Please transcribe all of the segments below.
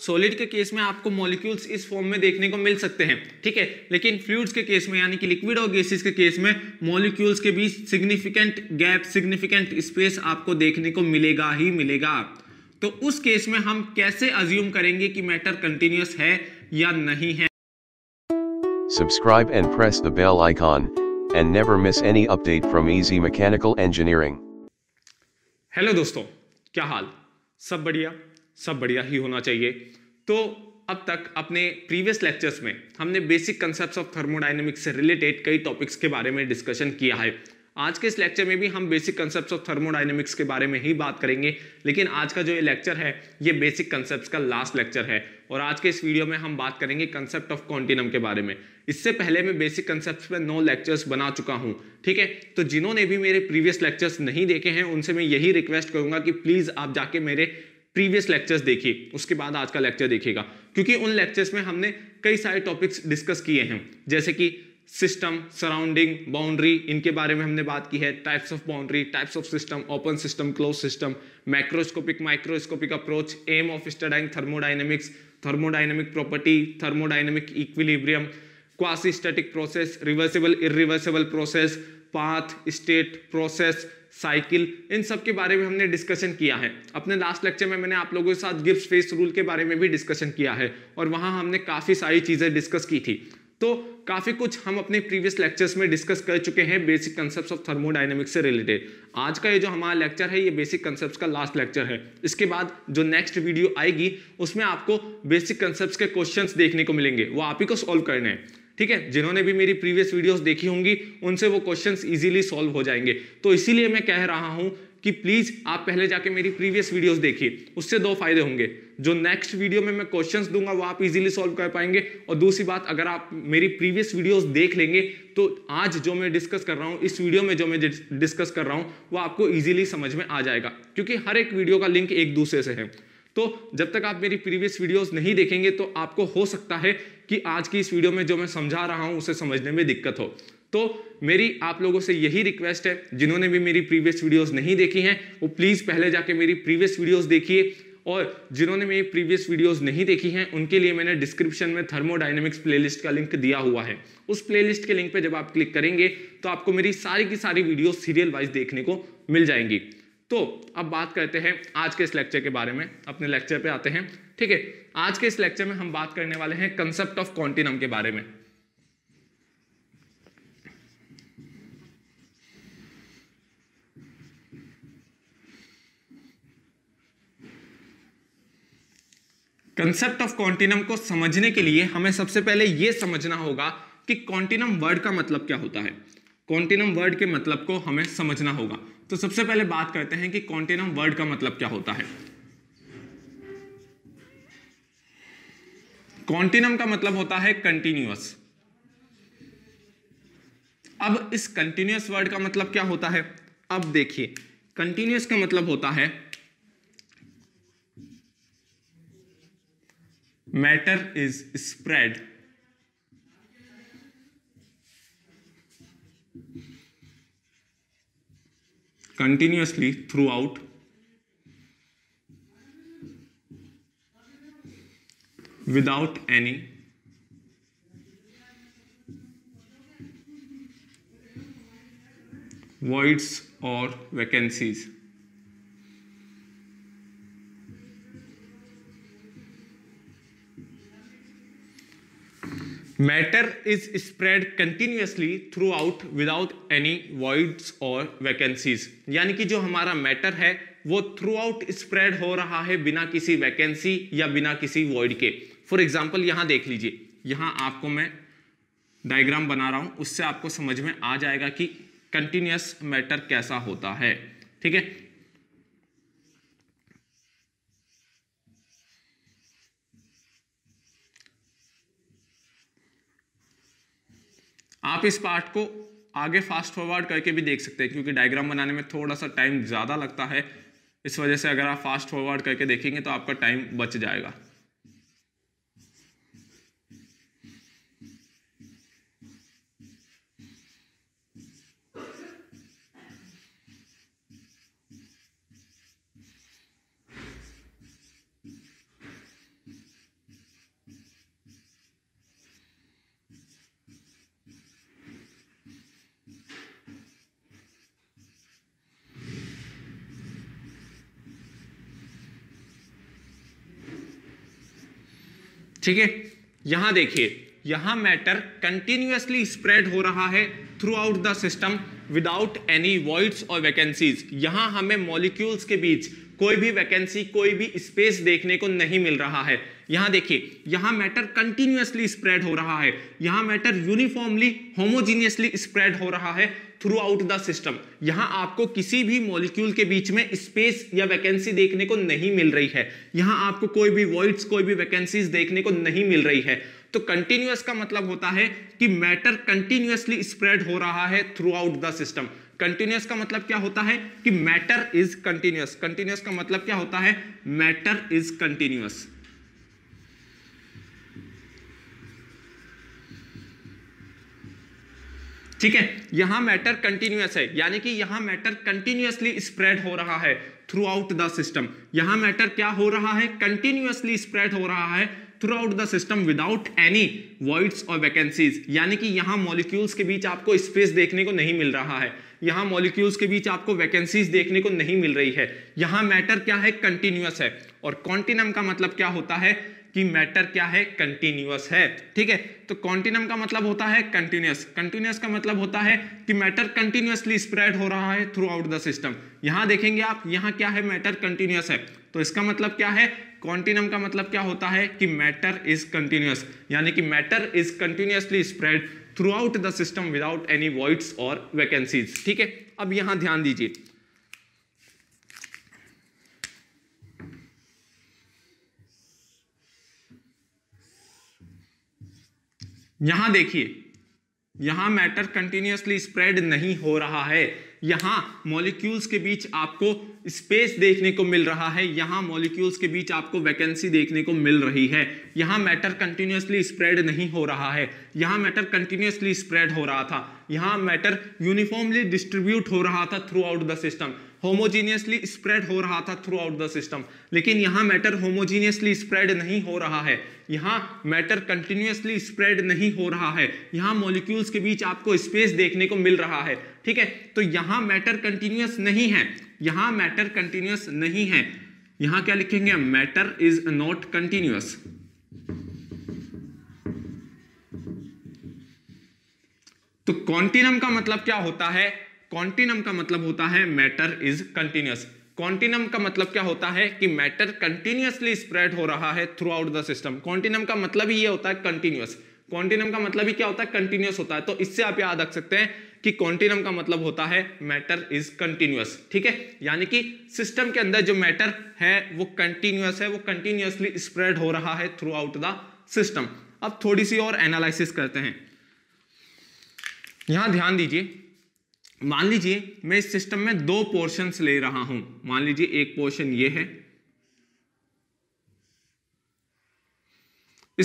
Solid के case में आपको मॉलिक्यूल्स इस फॉर्म में देखने को मिल सकते हैं ठीक है लेकिन फ्लूड्स के केस में यानी कि लिक्विड और गैसेस के केस में मॉलिक्यूल्स के बीच सिग्निफिकेंट गैप सिग्निफिकेंट स्पेस आपको देखने को मिलेगा ही मिलेगा तो उस केस में हम कैसे अज्यूम करेंगे कि मैटर कंटिन्यूस है या नहीं है subscribe and press the bell icon and never miss any update from easy mechanical engineering hello दोस्तों क्या हाल सब बढ़िया सब बढ़िया ही होना चाहिए तो अब तक अपने प्रीवियस लेक्चर्स में हमने बेसिक कंसेप्ट ऑफ थर्मोडाइनमिक्स से रिलेटेड कई टॉपिक्स के बारे में डिस्कशन किया है आज के इस लेक्चर में भी हम बेसिक कंसेप्ट ऑफ थर्मोडाइनमिक्स के बारे में ही बात करेंगे लेकिन आज का जो ये लेक्चर है ये बेसिक कंसेप्ट का लास्ट लेक्चर है और आज के इस वीडियो में हम बात करेंगे कंसेप्ट ऑफ कॉन्टिनम के बारे में इससे पहले मैं बेसिक कंसेप्ट पर नौ लेक्चर्स बना चुका हूँ ठीक है तो जिन्होंने भी मेरे प्रीवियस लेक्चर्स नहीं देखे हैं उनसे मैं यही रिक्वेस्ट करूँगा कि प्लीज़ आप जाके मेरे प्रीवियस लेक्चर्स देखिए उसके बाद आज का लेक्चर देखिएगा क्योंकि उन लेक्चर्स में हमने कई सारे टॉपिक्स डिस्कस किए हैं जैसे कि सिस्टम सराउंडिंग बाउंड्री इनके बारे में हमने बात की है types of boundary types of system open system close system macroscopic microscopic approach aim of studying thermodynamics thermodynamic property thermodynamic equilibrium quasistatic process reversible irreversible process path state process cycle इन सब के बारे में हमने डिस्कशन किया है अपने last lecture में मैंने आप लोगों के साथ गिफ्ट फेस रूल के बारे में भी डिस्कशन किया है और वहाँ हमने काफ़ी सारी चीज़ें डिस्कस की थी तो काफ़ी कुछ हम अपने प्रीवियस लेक्चर्स में डिस्कस कर चुके हैं बेसिक कंसेप्ट ऑफ थर्मोडाइनमिक्स से रिलेटेड आज का ये जो हमारा लेक्चर है ये बेसिक कंसेप्ट का लास्ट लेक्चर है इसके बाद जो नेक्स्ट वीडियो आएगी उसमें आपको बेसिक कंसेप्ट के क्वेश्चन देखने को मिलेंगे वो आप ही को सॉल्व करने हैं ठीक है जिन्होंने भी मेरी प्रीवियस वीडियोस देखी होंगी उनसे वो क्वेश्चंस इजीली सॉल्व हो जाएंगे तो इसीलिए मैं कह रहा हूं कि प्लीज आप पहले जाके मेरी प्रीवियस वीडियोस देखिए उससे दो फायदे होंगे जो नेक्स्ट वीडियो में मैं क्वेश्चंस दूंगा वो आप इजीली सॉल्व कर पाएंगे और दूसरी बात अगर आप मेरी प्रीवियस वीडियोस देख लेंगे तो आज जो मैं डिस्कस कर रहा हूँ इस वीडियो में जो मैं डिस्कस कर रहा हूँ वो आपको ईजिली समझ में आ जाएगा क्योंकि हर एक वीडियो का लिंक एक दूसरे से है तो जब तक आप मेरी प्रीवियस वीडियोस नहीं देखेंगे तो आपको हो सकता है कि आज की इस वीडियो में जो मैं समझा रहा हूँ उसे समझने में दिक्कत हो तो मेरी आप लोगों से यही रिक्वेस्ट है जिन्होंने भी मेरी प्रीवियस वीडियोस नहीं देखी हैं वो प्लीज़ पहले जाके मेरी प्रीवियस वीडियोस देखिए और जिन्होंने मेरी प्रीवियस वीडियोस नहीं देखी हैं उनके लिए मैंने डिस्क्रिप्शन में थर्मोडाइनमिक्स प्लेलिस्ट का लिंक दिया हुआ है उस लिस्ट के लिंक पर जब आप क्लिक करेंगे तो आपको मेरी सारी की सारी वीडियो सीरियल वाइज देखने को मिल जाएंगी तो अब बात करते हैं आज के इस लेक्चर के बारे में अपने लेक्चर पर आते हैं ठीक है आज के इस लेक्चर में हम बात करने वाले हैं कंसेप्ट ऑफ कॉन्टिनम के बारे में कंसेप्ट ऑफ कॉन्टिनम को समझने के लिए हमें सबसे पहले यह समझना होगा कि कॉन्टिनम वर्ड का मतलब क्या होता है कॉन्टिनम वर्ड के मतलब को हमें समझना होगा तो सबसे पहले बात करते हैं कि कॉन्टिनम वर्ड का मतलब क्या होता है कॉन्टिनम का मतलब होता है कंटिन्यूअस अब इस कंटिन्यूअस वर्ड का मतलब क्या होता है अब देखिए कंटिन्यूअस का मतलब होता है matter is spread throughout without any voids or vacancies matter is spread continuously throughout without any voids or vacancies यानी कि जो हमारा matter है वो थ्रू आउट स्प्रेड हो रहा है बिना किसी वैकेंसी या बिना किसी वॉइड के फॉर एग्जाम्पल यहां देख लीजिए यहां आपको मैं डायग्राम बना रहा हूं उससे आपको समझ में आ जाएगा कि कंटिन्यूस मैटर कैसा होता है ठीक है आप इस पार्ट को आगे फास्ट फॉरवर्ड करके भी देख सकते हैं क्योंकि डायग्राम बनाने में थोड़ा सा टाइम ज़्यादा लगता है इस वजह से अगर आप फास्ट फॉरवर्ड करके देखेंगे तो आपका टाइम बच जाएगा ठीक है यहां देखिए यहां मैटर कंटिन्यूसली स्प्रेड हो रहा है throughout the system without any voids और वैकेंसीज यहां हमें मॉलिक्यूल्स के बीच कोई भी वैकेंसी कोई भी स्पेस देखने को नहीं मिल रहा है यहां देखिए यहां मैटर कंटिन्यूसली स्प्रेड हो रहा है यहां मैटर यूनिफॉर्मली होमोजीनियसली स्प्रेड हो रहा है थ्रू आउट द सिस्टम यहां आपको किसी भी मॉलिक्यूल के बीच में स्पेस या वैकेंसी देखने को नहीं मिल रही है यहां आपको कोई भी वॉइड्स कोई भी वैकेंसीज देखने को नहीं मिल रही है तो कंटिन्यूस का मतलब होता है कि मैटर कंटिन्यूसली स्प्रेड हो रहा है throughout the system continuous का मतलब क्या होता है कि मैटर इज कंटिन्यूस कंटिन्यूस का मतलब क्या होता है मैटर इज कंटिन्यूस ठीक है यहां मैटर कंटिन्यूस है यानी कि यहां मैटर कंटिन्यूसली स्प्रेड हो रहा है थ्रू आउट द सिस्टम यहां मैटर क्या हो रहा है कंटिन्यूसली स्प्रेड हो रहा है throughout the system without any voids और वैकेंसीज यानी कि यहाँ मॉलिक्यूल्स के बीच आपको स्पेस देखने को नहीं मिल रहा है यहां मॉलिक्यूल्स के बीच आपको वैकेंसीज देखने को नहीं मिल रही है यहां मैटर क्या है कंटिन्यूस है और कॉन्टिनम का मतलब क्या होता है कि मैटर क्या है कंटिन्यूस है ठीक है तो कॉन्टिनम का मतलब होता है कंटिन्यूस कंटिन्यूस का मतलब होता है कि मैटर कंटिन्यूसली स्प्रेड हो रहा है थ्रू आउट द सिस्टम यहां देखेंगे आप यहां क्या है मैटर कंटिन्यूस है तो इसका मतलब क्या है कॉन्टिनम का मतलब क्या होता है कि मैटर इज कंटिन्यूस यानी कि matter is continuously spread throughout the system without any voids और वैकेंसीज ठीक है अब यहां ध्यान दीजिए यहां देखिए यहां मैटर कंटिन्यूसली स्प्रेड नहीं हो रहा है यहाँ मॉलिक्यूल्स के बीच आपको स्पेस देखने को मिल रहा है यहाँ मॉलिक्यूल्स के बीच आपको वैकेंसी देखने को मिल रही है यहाँ मैटर कंटिन्यूसली स्प्रेड नहीं हो रहा है यहाँ मैटर कंटिन्यूसली स्प्रेड हो रहा था यहाँ मैटर यूनिफॉर्मली डिस्ट्रीब्यूट हो रहा था throughout the system homogeneously spread हो रहा था थ्रू आउट द सिस्टम लेकिन यहाँ मैटर होमोजीनियसली स्प्रेड नहीं हो रहा है यहाँ मैटर कंटिन्यूसली स्प्रेड नहीं हो रहा है यहाँ मॉलिक्यूल्स के बीच आपको स्पेस देखने को मिल रहा है ठीक है तो यहां मैटर कंटिन्यूस नहीं है यहां मैटर कंटिन्यूस नहीं है यहां क्या लिखेंगे मैटर इज नॉट कंटिन्यूस तो कॉन्टिनम का मतलब क्या होता है कॉन्टिनम का मतलब होता है मैटर इज कंटिन्यूस कॉन्टिनम का मतलब क्या होता है कि मैटर कंटिन्यूसली स्प्रेड हो रहा है throughout the system continuum का मतलब ही ये होता है कंटिन्यूस कॉन्टिनम का मतलब ही क्या होता है कंटिन्यूस होता है तो इससे आप याद रख सकते हैं कि कॉन्टिनम का मतलब होता है मैटर इज कंटिन्यूस ठीक है यानी कि सिस्टम के अंदर जो मैटर है वो कंटिन्यूस है वो कंटिन्यूसली स्प्रेड हो रहा है थ्रू आउट द सिस्टम अब थोड़ी सी और एनालिसिस करते हैं यहां ध्यान दीजिए मान लीजिए मैं इस सिस्टम में दो पोर्शन ले रहा हूं मान लीजिए एक पोर्शन ये है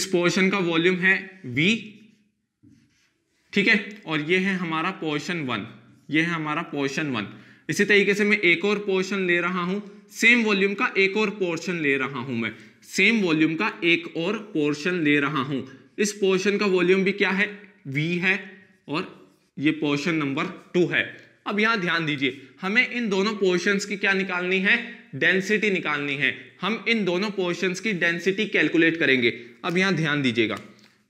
इस पोर्शन का वॉल्यूम है वी ठीक है और ये है हमारा पोर्शन वन ये है हमारा पोर्शन वन इसी तरीके से मैं एक और पोर्शन ले रहा हूँ सेम वॉल्यूम का एक और पोर्शन ले रहा हूँ मैं सेम वॉल्यूम का एक और पोर्शन ले रहा हूँ इस पोर्शन का वॉल्यूम भी क्या है v है और ये पोर्शन नंबर टू है अब यहाँ ध्यान दीजिए हमें इन दोनों पोर्शन की क्या निकालनी है डेंसिटी निकालनी है हम इन दोनों पोर्शन की डेंसिटी कैलकुलेट करेंगे अब यहाँ ध्यान दीजिएगा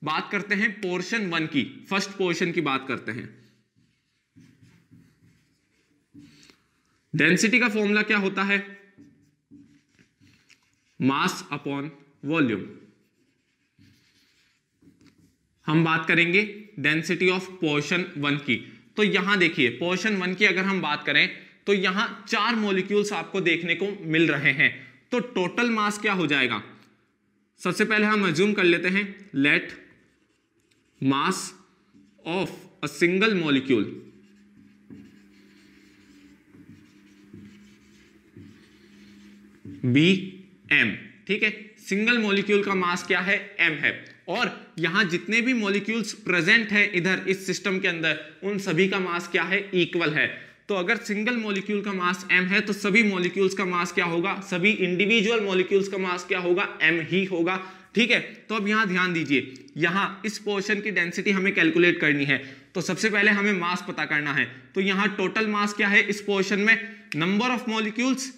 बात करते हैं पोर्शन वन की फर्स्ट पोर्शन की बात करते हैं डेंसिटी का फॉर्मूला क्या होता है मास अपॉन वॉल्यूम हम बात करेंगे डेंसिटी ऑफ पोर्शन वन की तो यहां देखिए पोर्शन वन की अगर हम बात करें तो यहां चार मॉलिक्यूल्स आपको देखने को मिल रहे हैं तो टोटल मास क्या हो जाएगा सबसे पहले हम एज्यूम कर लेते हैं let mass of a single molecule be M ठीक है सिंगल मॉलिक्यूल का मास क्या है एम है और यहां जितने भी मॉलिक्यूल्स प्रेजेंट है इधर इस सिस्टम के अंदर उन सभी का मास क्या है इक्वल है तो अगर सिंगल मॉलिक्यूल का मास एम है तो सभी मॉलिक्यूल्स का मास क्या होगा सभी इंडिविजुअल मॉलिक्यूल्स का मास क्या होगा एम ही होगा ठीक है तो अब यहां ध्यान दीजिए यहां इस पोर्शन की डेंसिटी हमें कैलकुलेट करनी है तो सबसे पहले हमें मास पता करना है तो यहां टोटल मास क्या है इस पोर्शन में number of molecules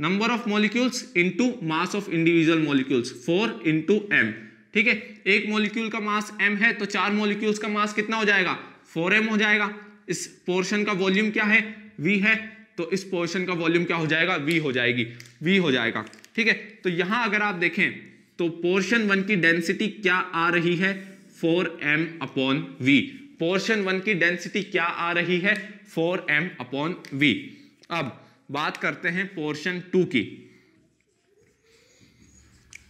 number of molecules into mass of individual molecules four into M ठीक है एक मॉलिक्यूल का मास एम है तो चार मॉलिक्यूल्स का मास कितना हो जाएगा फोर एम हो जाएगा इस पोर्शन का वॉल्यूम क्या है वी है तो इस पोर्शन का वॉल्यूम क्या हो जाएगा वी हो जाएगी वी हो जाएगा ठीक है तो यहां अगर आप देखें तो पोर्शन वन की डेंसिटी क्या आ रही है four M upon V portion one की डेंसिटी क्या आ रही है फोर एम अपॉन वी अब बात करते हैं पोर्शन टू की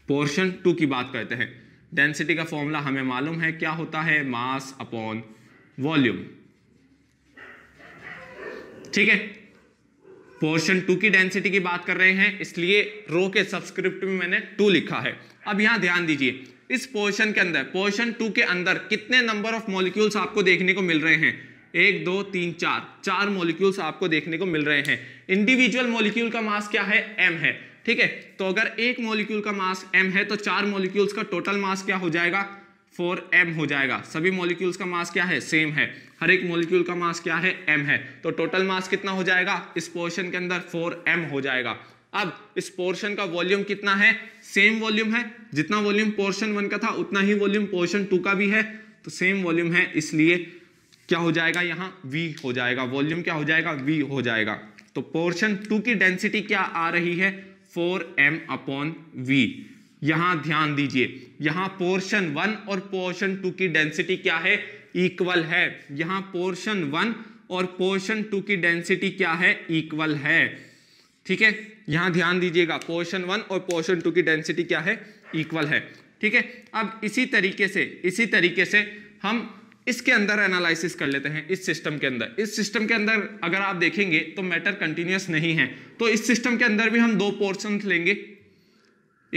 पोर्शन टू की बात करते हैं डेंसिटी का फॉर्मूला हमें मालूम है क्या होता है मास अपॉन वॉल्यूम ठीक है पोर्शन टू की डेंसिटी की बात कर रहे हैं इसलिए रो के सब्सक्रिप्ट में मैंने टू लिखा है अब यहां ध्यान दीजिए इस पोर्शन के अंदर पोर्शन टू के अंदर कितने नंबर ऑफ मॉलिक्यूल्स आपको देखने को मिल रहे हैं एक दो तीन चार चार मॉलिक्यूल्स आपको देखने को मिल रहे हैं इंडिविजुअल मॉलिक्यूल का मास क्या है एम है ठीक है तो अगर एक मॉलिक्यूल का मास एम है तो चार मॉलिक्यूल्स का टोटल मास क्या हो जाएगा फोर एम हो जाएगा सभी मॉलिक्यूल्स का मास क्या है सेम है हर एक मोलिक्यूल का मास क्या है एम है तो टोटल मास कितना हो जाएगा इस पोर्शन के अंदर फोर एम हो जाएगा अब इस पोर्शन का वॉल्यूम कितना है सेम वॉल्यूम है जितना वॉल्यूम पोर्शन वन का था उतना ही वॉल्यूम पोर्शन टू का भी है तो सेम वॉल्यूम है इसलिए क्या हो जाएगा यहाँ वी हो जाएगा वॉल्यूम क्या हो जाएगा वी हो जाएगा तो पोर्शन टू की डेंसिटी क्या आ रही है फोर एम अपॉन वी यहां ध्यान दीजिए यहां पोर्शन वन और पोर्शन टू की डेंसिटी क्या है इक्वल है यहाँ पोर्शन वन और पोर्शन टू की डेंसिटी क्या है इक्वल है ठीक है यहाँ ध्यान दीजिएगा पोर्शन वन और पोर्शन टू की डेंसिटी क्या है इक्वल है ठीक है अब इसी तरीके से इसी तरीके से हम इसके अंदर एनालिसिस कर लेते हैं इस सिस्टम के अंदर इस सिस्टम के अंदर अगर आप देखेंगे तो मैटर कंटिन्यूस नहीं है तो इस सिस्टम के अंदर भी हम दो पोर्शन लेंगे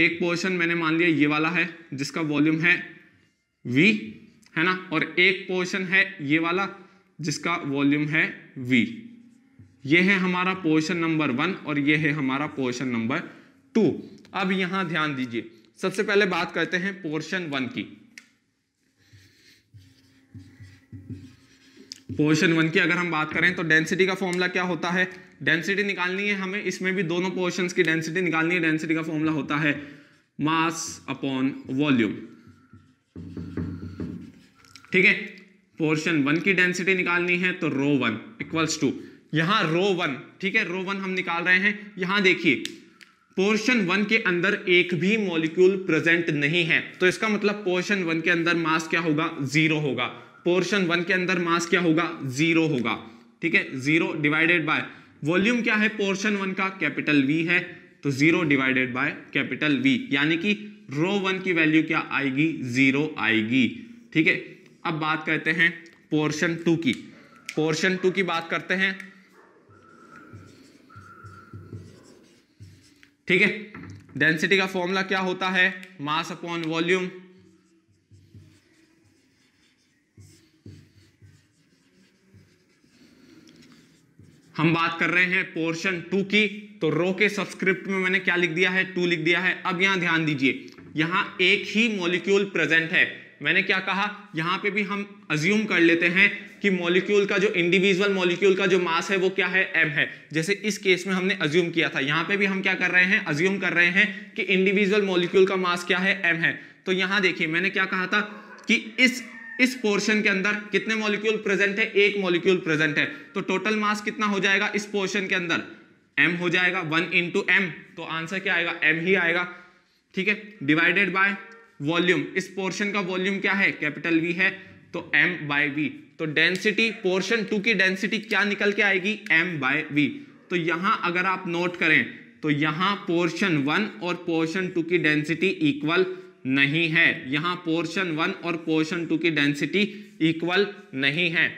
एक पोर्शन मैंने मान लिया ये वाला है जिसका वॉल्यूम है वी है ना और एक पोर्शन है ये वाला जिसका वॉल्यूम है v ये है हमारा पोर्शन नंबर वन और ये है हमारा पोर्शन नंबर टू अब यहां ध्यान दीजिए सबसे पहले बात करते हैं पोर्शन वन की पोर्शन वन की अगर हम बात करें तो डेंसिटी का फॉर्मूला क्या होता है डेंसिटी निकालनी है हमें इसमें भी दोनों पोर्शंस की डेंसिटी निकालनी है डेंसिटी का फॉर्मूला होता है मास अपॉन वॉल्यूम ठीक है पोर्शन वन की डेंसिटी निकालनी है तो रो वन इक्वल्स टू यहां रो वन ठीक है रो वन हम निकाल रहे हैं यहां देखिए पोर्शन वन के अंदर एक भी मॉलिक्यूल प्रेजेंट नहीं है तो इसका मतलब पोर्शन वन के अंदर मास क्या होगा जीरो होगा पोर्शन वन के अंदर मास क्या होगा जीरो होगा ठीक है जीरो डिवाइडेड बाय वॉल्यूम क्या है पोर्शन वन का कैपिटल वी है तो zero divided by capital V यानी कि रो वन की वैल्यू क्या आएगी जीरो आएगी ठीक है अब बात करते हैं पोर्शन टू की पोर्शन टू की बात करते हैं ठीक है डेंसिटी का फॉर्मूला क्या होता है मास अपॉन वॉल्यूम हम बात कर रहे हैं पोर्शन टू की तो रो के सब्सक्रिप्ट में मैंने क्या लिख दिया है टू लिख दिया है अब यहां ध्यान दीजिए यहां एक ही मॉलिक्यूल प्रेजेंट है मैंने क्या कहा यहां पे भी हम अज्यूम कर लेते हैं कि मॉलिक्यूल का जो इंडिविजुअल मॉलिक्यूल का जो मास है वो क्या है एम है जैसे इस केस में हमने अज्यूम किया था यहां पे भी हम क्या कर रहे हैं अज्यूम कर रहे हैं कि इंडिविजुअल मॉलिक्यूल का मास क्या है एम है तो यहां देखिए मैंने क्या कहा था कि इस इस पोर्शन के अंदर कितने मॉलिक्यूल प्रेजेंट है एक मॉलिक्यूल प्रेजेंट है तो टोटल मास कितना हो जाएगा इस पोर्शन के अंदर एम हो जाएगा वन इंटू एम तो आंसर क्या आएगा एम ही आएगा ठीक है डिवाइडेड बाय वॉल्यूम इस पोर्शन का वॉल्यूम क्या है कैपिटल वी है तो एम बाय वी तो डेंसिटी पोर्शन टू की डेंसिटी क्या निकल के आएगी एम बाय वी तो यहां अगर आप नोट करें तो यहां पोर्शन वन और पोर्शन टू की डेंसिटी इक्वल नहीं है यहां पोर्शन वन और पोर्शन टू की डेंसिटी इक्वल नहीं है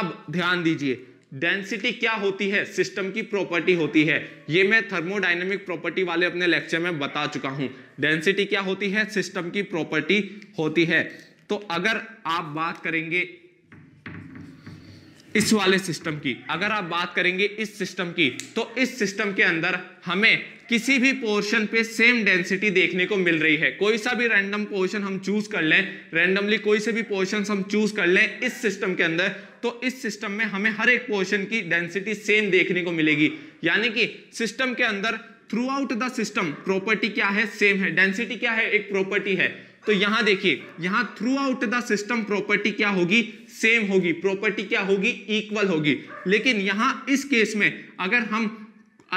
अब ध्यान दीजिए डेंसिटी क्या होती है सिस्टम की प्रॉपर्टी होती है ये मैं थर्मोडाइनमिक प्रॉपर्टी वाले अपने लेक्चर में बता चुका हूं डेंसिटी क्या होती है सिस्टम की प्रॉपर्टी होती है तो अगर आप बात करेंगे इस वाले सिस्टम की अगर आप बात करेंगे इस सिस्टम की तो इस सिस्टम के अंदर हमें किसी भी पोर्शन पे सेम डेंसिटी देखने को मिल रही है कोई सा भी रैंडम पोर्शन हम चूज कर लें रैंडमली कोई से भी पोर्शन हम चूज कर लें इस सिस्टम के अंदर तो इस सिस्टम में हमें हर एक पोर्शन की डेंसिटी सेम देखने को मिलेगी यानी कि सिस्टम के अंदर throughout the system property क्या है सेम है डेंसिटी क्या है एक प्रॉपर्टी है तो यहां देखिए यहां throughout the system property क्या होगी सेम होगी प्रॉपर्टी क्या होगी इक्वल होगी लेकिन यहां इस केस में अगर हम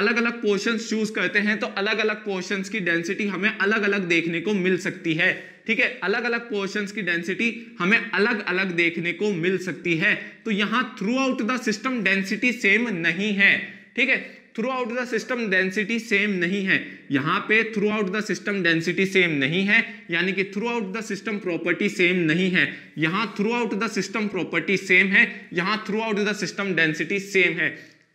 अलग अलग पोर्शन चूज करते हैं तो अलग अलग पोर्शन की डेंसिटी हमें अलग अलग देखने को मिल सकती है ठीक है अलग अलग पोर्शन की डेंसिटी हमें अलग अलग देखने को मिल सकती है तो यहाँ throughout the system density same नहीं है ठीक है throughout the system density same नहीं है यहाँ पे throughout the system density same नहीं है यानी कि throughout the system property same नहीं है यहाँ throughout the system property same है यहाँ throughout the system density same है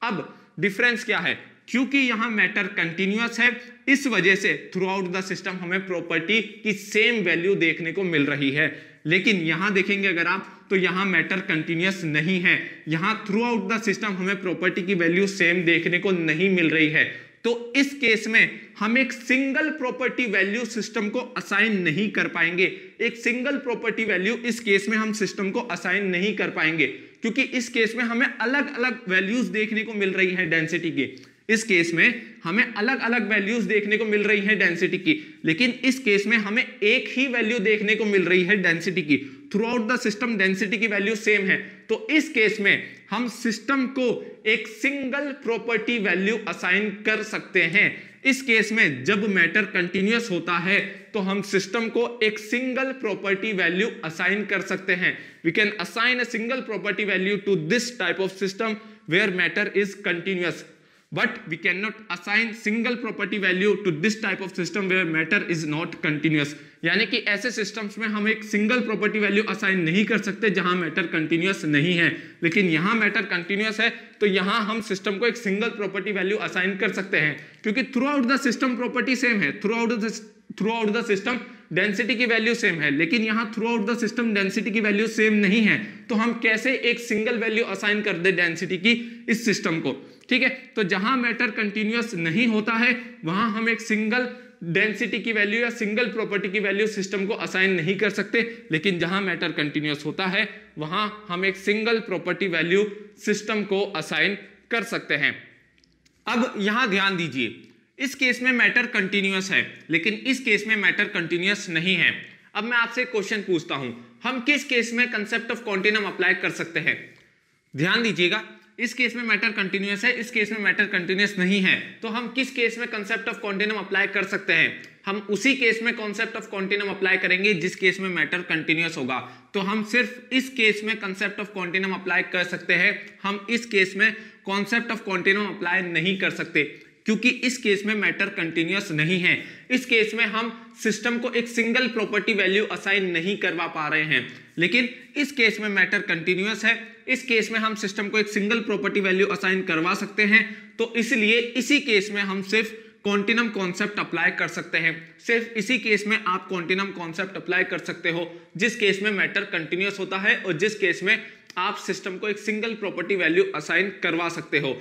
अब डिफरेंस क्या है क्योंकि यहाँ मैटर कंटिन्यूस है इस वजह से थ्रू आउट द सिस्टम हमें प्रॉपर्टी की सेम वैल्यू देखने को मिल रही है लेकिन यहां देखेंगे अगर आप तो यहां मैटर कंटिन्यूस नहीं है यहां थ्रू आउट द सिस्टम हमें प्रॉपर्टी की वैल्यू सेम देखने को नहीं मिल रही है तो इस केस में हम एक सिंगल प्रॉपर्टी वैल्यू सिस्टम को असाइन नहीं कर पाएंगे एक सिंगल प्रॉपर्टी वैल्यू इस केस में हम सिस्टम को असाइन नहीं कर पाएंगे क्योंकि इस केस में हमें अलग अलग वैल्यूज देखने को मिल रही है डेंसिटी की इस केस में हमें अलग अलग वैल्यूज देखने को मिल रही है डेंसिटी की लेकिन इस केस में हमें एक ही वैल्यू देखने को मिल रही है डेंसिटी की throughout the system density की वैल्यू सेम है तो इस केस में हम सिस्टम को एक सिंगल प्रॉपर्टी वैल्यू असाइन कर सकते हैं इस केस में जब मैटर कंटिन्यूस होता है तो हम सिस्टम को एक सिंगल प्रॉपर्टी वैल्यू असाइन कर सकते हैं we can assign a single property value to this type of system where matter is continuous But we cannot assign single property value to this type of system where matter is not continuous. यानी कि ऐसे systems में हम एक single property value assign नहीं कर सकते जहां मैटर कंटिन्यूस नहीं है लेकिन यहां मैटर कंटिन्यूस है तो यहां हम सिस्टम को एक सिंगल प्रॉपर्टी वैल्यू असाइन कर सकते हैं क्योंकि throughout the system property same है throughout the throughout the system density की वैल्यू सेम है लेकिन यहाँ throughout the system density की वैल्यू सेम नहीं है तो हम कैसे एक सिंगल वैल्यू असाइन कर दे डेंसिटी की इस सिस्टम को ठीक है तो जहां मैटर कंटिन्यूस नहीं होता है वहां हम एक सिंगल डेंसिटी की वैल्यू या सिंगल प्रॉपर्टी की वैल्यू सिस्टम को असाइन नहीं कर सकते लेकिन जहां मैटर कंटिन्यूस होता है वहां हम एक सिंगल प्रॉपर्टी वैल्यू सिस्टम को असाइन कर सकते हैं अब यहां ध्यान दीजिए इस केस में मैटर कंटिन्यूस है लेकिन इस केस में मैटर कंटिन्यूस नहीं है अब मैं आपसे क्वेश्चन पूछता हूं हम किस केस में कंसेप्ट ऑफ कॉन्टिनम अप्लाई कर सकते हैं ध्यान दीजिएगा इस केस में मैटर कंटिन्यूस है इस केस में मैटर कंटिन्यूस नहीं है तो हम किस केस में कंसेप्ट ऑफ कॉन्टिन्यूम अप्लाई कर सकते हैं हम उसी केस में कॉन्सेप्ट ऑफ कॉन्टिन्यूम अप्लाई करेंगे जिस केस में मैटर कंटिन्यूस होगा तो हम सिर्फ इस केस में कंसेप्ट ऑफ कॉन्टिन्यूम अप्लाई कर सकते हैं हम इस केस में कॉन्सेप्ट ऑफ कॉन्टिन्यूम अप्लाई नहीं कर सकते क्योंकि इस केस में मैटर कंटिन्यूस नहीं है इस केस में हम सिस्टम को एक सिंगल प्रॉपर्टी वैल्यू असाइन नहीं करवा पा रहे हैं लेकिन इस केस में मैटर कंटिन्यूस है इस केस में हम सिस्टम को एक सिंगल प्रॉपर्टी वैल्यू असाइन करवा सकते हैं तो इसलिए इसी केस में हम सिर्फ कॉन्टिनम कॉन्सेप्ट अप्लाई कर सकते हैं सिर्फ इसी केस में आप कॉन्टिनम कॉन्सेप्ट अप्लाई कर सकते हो जिस केस में मैटर कंटिन्यूस होता है और जिस केस में आप सिस्टम को एक सिंगल प्रॉपर्टी वैल्यू असाइन करवा सकते हो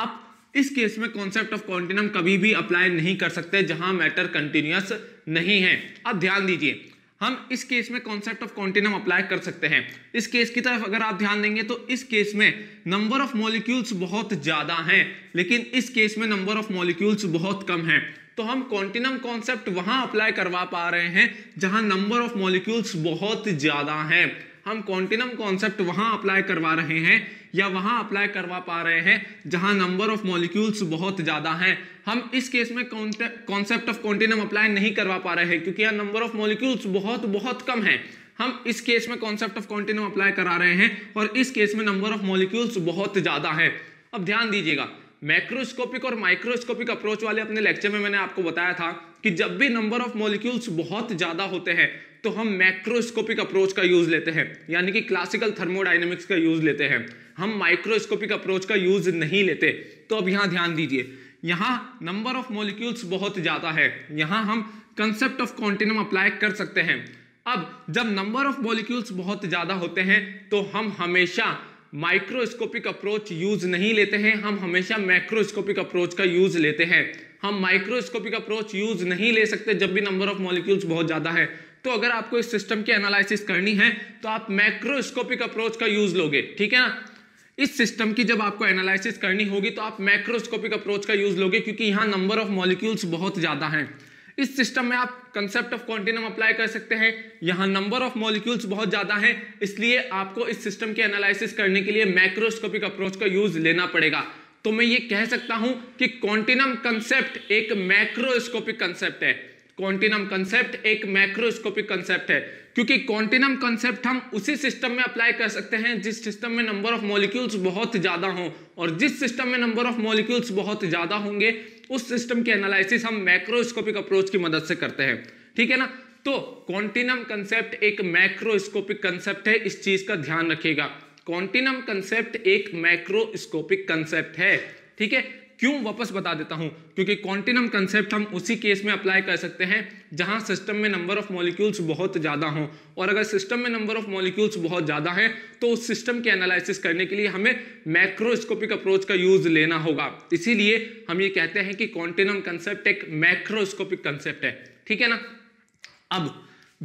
आप इस केस में कॉन्सेप्ट ऑफ कॉन्टिनम कभी भी अप्लाई नहीं कर सकते जहां मैटर कंटिन्यूस नहीं है अब ध्यान दीजिए हम इस केस में कॉन्सेप्ट ऑफ कॉन्टिनम अप्लाई कर सकते हैं इस केस की तरफ अगर आप ध्यान देंगे तो इस केस में नंबर ऑफ मॉलिक्यूल्स बहुत ज्यादा हैं लेकिन इस केस में नंबर ऑफ मॉलिक्यूल्स बहुत कम हैं तो हम कॉन्टिनम कॉन्सेप्ट वहां अप्लाई करवा पा रहे हैं जहां नंबर ऑफ मॉलिक्यूल्स बहुत ज्यादा हैं हम क्वांटिनम कॉन्सेप्ट वहां अप्लाई करवा रहे हैं या वहां अप्लाई करवा पा रहे हैं जहां नंबर ऑफ मॉलिक्यूल्स बहुत ज्यादा हैं हम इस केस में कॉन्सेप्ट ऑफ क्वांटिनम अप्लाई नहीं करवा पा रहे हैं क्योंकि यहाँ नंबर ऑफ मॉलिक्यूल्स बहुत बहुत कम है हम इस केस में कॉन्सेप्ट ऑफ क्वांटिनम अप्लाई करा रहे हैं और इस केस में नंबर ऑफ मॉलिक्यूल्स बहुत ज्यादा है अब ध्यान दीजिएगा मैक्रोस्कोपिक और माइक्रोस्कोपिक अप्रोच वाले अपने लेक्चर में मैंने आपको बताया था कि जब भी नंबर ऑफ मॉलिक्यूल्स बहुत ज्यादा होते हैं तो हम मैक्रोस्कोपिक अप्रोच का यूज लेते हैं यानी कि क्लासिकल थर्मोडाइनमिक्स का यूज लेते हैं हम माइक्रोस्कोपिक अप्रोच का यूज नहीं लेते तो अब यहां ध्यान दीजिए यहां नंबर ऑफ मोलिक्यूल्स बहुत ज्यादा है यहां हम कंसेप्ट ऑफ कॉन्टिनम अप्लाई कर सकते हैं अब जब नंबर ऑफ मोलिक्यूल्स बहुत ज्यादा होते हैं तो हम हमेशा माइक्रोस्कोपिक अप्रोच यूज नहीं लेते हैं हम हमेशा मैक्रोस्कोपिक अप्रोच का यूज लेते हैं हम माइक्रोस्कोपिक अप्रोच यूज नहीं ले सकते जब भी नंबर ऑफ मॉलिक्यूल्स बहुत ज्यादा है तो अगर आपको इस सिस्टम की एनालिसिस करनी है तो आप मैक्रोस्कोपिक अप्रोच का यूज लोगे ठीक है ना इस सिस्टम की जब आपको एनालिसिस करनी होगी तो आप मैक्रोस्कोपिक अप्रोच का यूज लोगे क्योंकि यहाँ नंबर ऑफ मॉलिक्यूल्स बहुत ज्यादा हैं इस सिस्टम में आप कंसेप्ट ऑफ क्वांटिनम अप्लाई कर सकते हैं यहाँ नंबर ऑफ मॉलिक्यूल्स बहुत ज्यादा हैं इसलिए आपको इस सिस्टम की एनालिसिस करने के लिए मैक्रोस्कोपिक अप्रोच का यूज लेना पड़ेगा तो मैं ये कह सकता हूं कि क्वांटिनम कंसेप्ट एक मैक्रोस्कोपिक कंसेप्ट है क्वांटिनम कंसेप्ट एक मैक्रोस्कोपिक कंसेप्ट है क्योंकि क्वांटिनम कंसेप्ट हम उसी सिस्टम में अप्लाई कर सकते हैं जिस सिस्टम में नंबर ऑफ मॉलिक्यूल्स बहुत ज़्यादा हों और जिस सिस्टम में नंबर ऑफ मॉलिक्यूल्स बहुत ज़्यादा होंगे उस सिस्टम के एनालिसिस हम मैक्रोस्कोपिक अप्रोच की मदद से करते हैं ठीक है ना तो क्वांटिनम कंसेप्ट एक मैक्रोस्कोपिक कंसेप्ट है इस चीज़ का ध्यान रखिएगा क्वांटिनम कंसेप्ट एक मैक्रोस्कोपिक कंसेप्ट है ठीक है क्यों वापस बता देता हूं क्योंकि क्वांटिनम कंसेप्ट हम उसी केस में अप्लाई कर सकते हैं जहां सिस्टम में नंबर ऑफ मॉलिक्यूल्स बहुत ज़्यादा हों और अगर सिस्टम में नंबर ऑफ मॉलिक्यूल्स बहुत ज़्यादा हैं तो उस सिस्टम के एनालिसिस करने के लिए हमें मैक्रोस्कोपिक अप्रोच का यूज लेना होगा इसीलिए हम ये कहते हैं कि क्वांटिनम कंसेप्ट एक मैक्रोस्कोपिक कंसेप्ट है ठीक है ना अब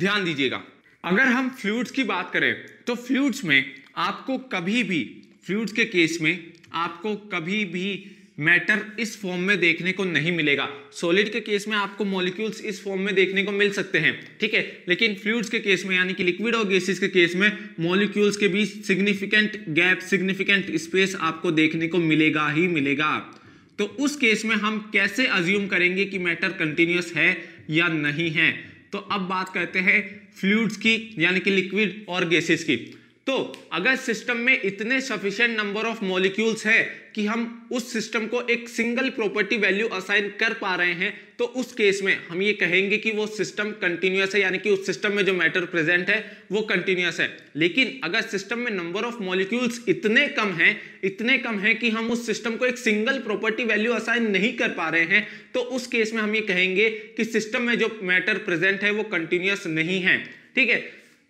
ध्यान दीजिएगा अगर हम फ्लूड्स की बात करें तो फ्लूड्स में आपको कभी भी फ्लूड्स के केस में आपको कभी भी मैटर इस फॉर्म में देखने को नहीं मिलेगा सॉलिड के केस में आपको मॉलिक्यूल्स इस फॉर्म में देखने को मिल सकते हैं ठीक है लेकिन फ्लूड्स के केस में यानी कि लिक्विड और गैसेस के केस में मॉलिक्यूल्स के बीच सिग्निफिकेंट गैप सिग्निफिकेंट स्पेस आपको देखने को मिलेगा ही मिलेगा तो उस केस में हम कैसे अज्यूम करेंगे कि मैटर कंटिन्यूस है या नहीं है तो अब बात करते हैं फ्लूड्स की यानी कि लिक्विड और गैसेस की तो अगर सिस्टम में इतने सफिशियंट नंबर ऑफ मॉलिक्यूल्स है कि हम उस सिस्टम को एक सिंगल प्रॉपर्टी वैल्यू असाइन कर पा रहे हैं तो उस केस में हम ये कहेंगे कि वो सिस्टम कंटिन्यूस है यानी कि उस सिस्टम में जो मैटर प्रेजेंट है वो कंटिन्यूस है लेकिन अगर सिस्टम में नंबर ऑफ मॉलिक्यूल्स इतने कम हैं इतने कम हैं कि हम उस सिस्टम को एक सिंगल प्रॉपर्टी वैल्यू असाइन नहीं कर पा रहे हैं तो उस केस में हम ये कहेंगे कि सिस्टम में जो मैटर प्रेजेंट है वो कंटिन्यूस नहीं है ठीक है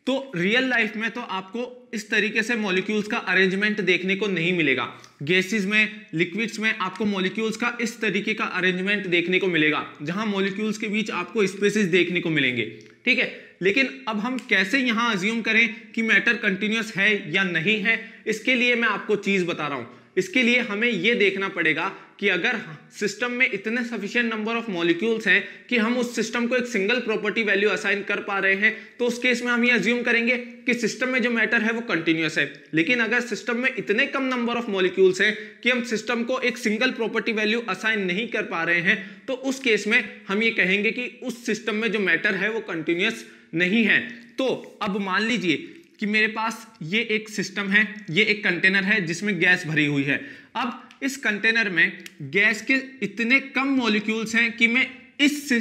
तो रियल लाइफ में तो आपको इस तरीके से मॉलिक्यूल्स का अरेंजमेंट देखने को नहीं मिलेगा गैसेस में लिक्विड्स में आपको मॉलिक्यूल्स का इस तरीके का अरेंजमेंट देखने को मिलेगा जहां मॉलिक्यूल्स के बीच आपको स्पेसेस देखने को मिलेंगे ठीक है लेकिन अब हम कैसे यहां अज्यूम करें कि मैटर कंटिन्यूस है या नहीं है इसके लिए मैं आपको चीज बता रहा हूं इसके लिए हमें यह देखना पड़ेगा कि अगर सिस्टम में इतने सफिशिएंट नंबर ऑफ मॉलिक्यूल्स हैं कि हम उस सिस्टम को एक सिंगल प्रॉपर्टी वैल्यू असाइन कर पा रहे हैं तो उस केस में हम ये अज्यूम करेंगे कि सिस्टम में जो मैटर है वो कंटिन्यूस है लेकिन अगर सिस्टम में इतने कम नंबर ऑफ मॉलिक्यूल्स हैं कि हम सिस्टम को एक सिंगल प्रॉपर्टी वैल्यू असाइन नहीं कर पा रहे हैं तो उस केस में हम ये कहेंगे कि उस सिस्टम में जो मैटर है वो कंटिन्यूस नहीं है तो अब मान लीजिए कि मेरे पास ये एक सिस्टम है ये एक कंटेनर है जिसमें गैस भरी हुई है अब इस कंटेनर में गैस के इतने कम मॉलिक्यूल्स हैं कि मैं इस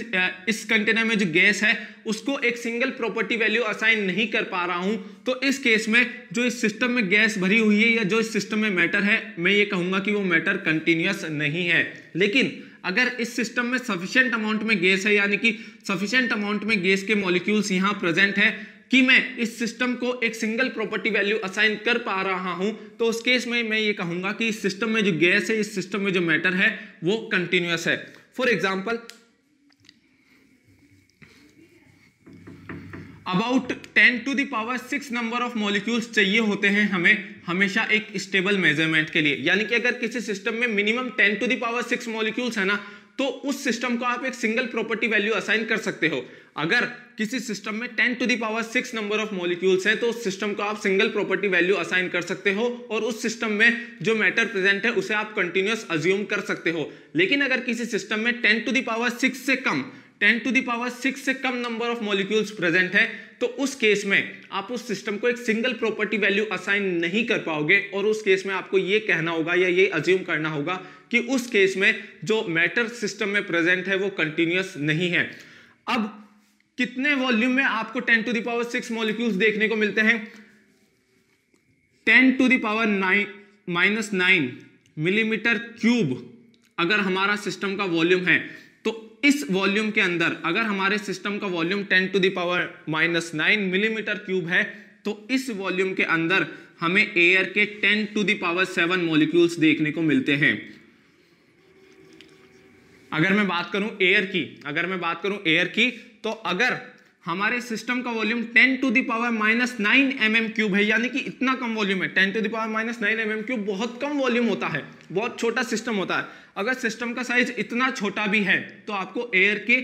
इस कंटेनर में जो गैस है उसको एक सिंगल प्रॉपर्टी वैल्यू असाइन नहीं कर पा रहा हूं तो इस केस में जो इस सिस्टम में गैस भरी हुई है या जो इस सिस्टम में मैटर है मैं ये कहूंगा कि वो मैटर कंटिन्यूस नहीं है लेकिन अगर इस सिस्टम में सफिशियंट अमाउंट में गैस है यानी कि सफिशियंट अमाउंट में गैस के मॉलिक्यूल्स यहाँ प्रेजेंट है कि मैं इस सिस्टम को एक सिंगल प्रॉपर्टी वैल्यू असाइन कर पा रहा हूं तो उस केस में मैं ये कहूंगा कि इस सिस्टम में जो गैस है इस सिस्टम में जो मैटर है वो कंटिन्यूस है for example about ten to the power six number of molecules चाहिए होते हैं हमें हमेशा एक स्टेबल मेजरमेंट के लिए यानी कि अगर किसी सिस्टम में minimum ten to the power six molecules है ना तो उस सिस्टम को आप एक सिंगल प्रॉपर्टी वैल्यू असाइन कर सकते हो अगर किसी सिस्टम में ten to the power six number of molecules हैं तो उस सिस्टम को आप सिंगल प्रॉपर्टी वैल्यू असाइन कर सकते हो और उस सिस्टम में जो मैटर प्रेजेंट है उसे आप कंटिन्यूस अज्यूम कर सकते हो लेकिन अगर किसी सिस्टम में टेन टू दावर सिक्स से कम टेन टू दावर सिक्स से कम नंबर ऑफ मॉलिक्यूल्स प्रेजेंट है तो उस केस में आप उस सिस्टम को एक सिंगल प्रॉपर्टी वैल्यू असाइन नहीं कर पाओगे और उस केस में आपको ये कहना होगा या ये अज्यूम करना होगा कि उस केस में जो मैटर सिस्टम में प्रेजेंट है वो कंटिन्यूस नहीं है अब कितने वॉल्यूम में आपको 10 टू दावर सिक्स मॉलिक्यूल्स देखने को मिलते हैं 10 to the power nine minus nine millimetre cube अगर हमारा सिस्टम का वॉल्यूम है तो इस वॉल्यूम के अंदर अगर हमारे सिस्टम का volume 10 to the power minus nine millimetre cube है तो इस वॉल्यूम के अंदर हमें एयर के 10 टू दावर सेवन मॉलिक्यूल्स देखने को मिलते हैं अगर मैं बात करूं एयर की अगर मैं बात करूं एयर की तो अगर हमारे सिस्टम का volume 10 to the power minus nine M M cube है यानी कि इतना कम वॉल्यूम है 10 to the power minus nine M M cube बहुत कम वॉल्यूम होता है बहुत छोटा सिस्टम होता है अगर सिस्टम का साइज इतना छोटा भी है तो आपको एयर के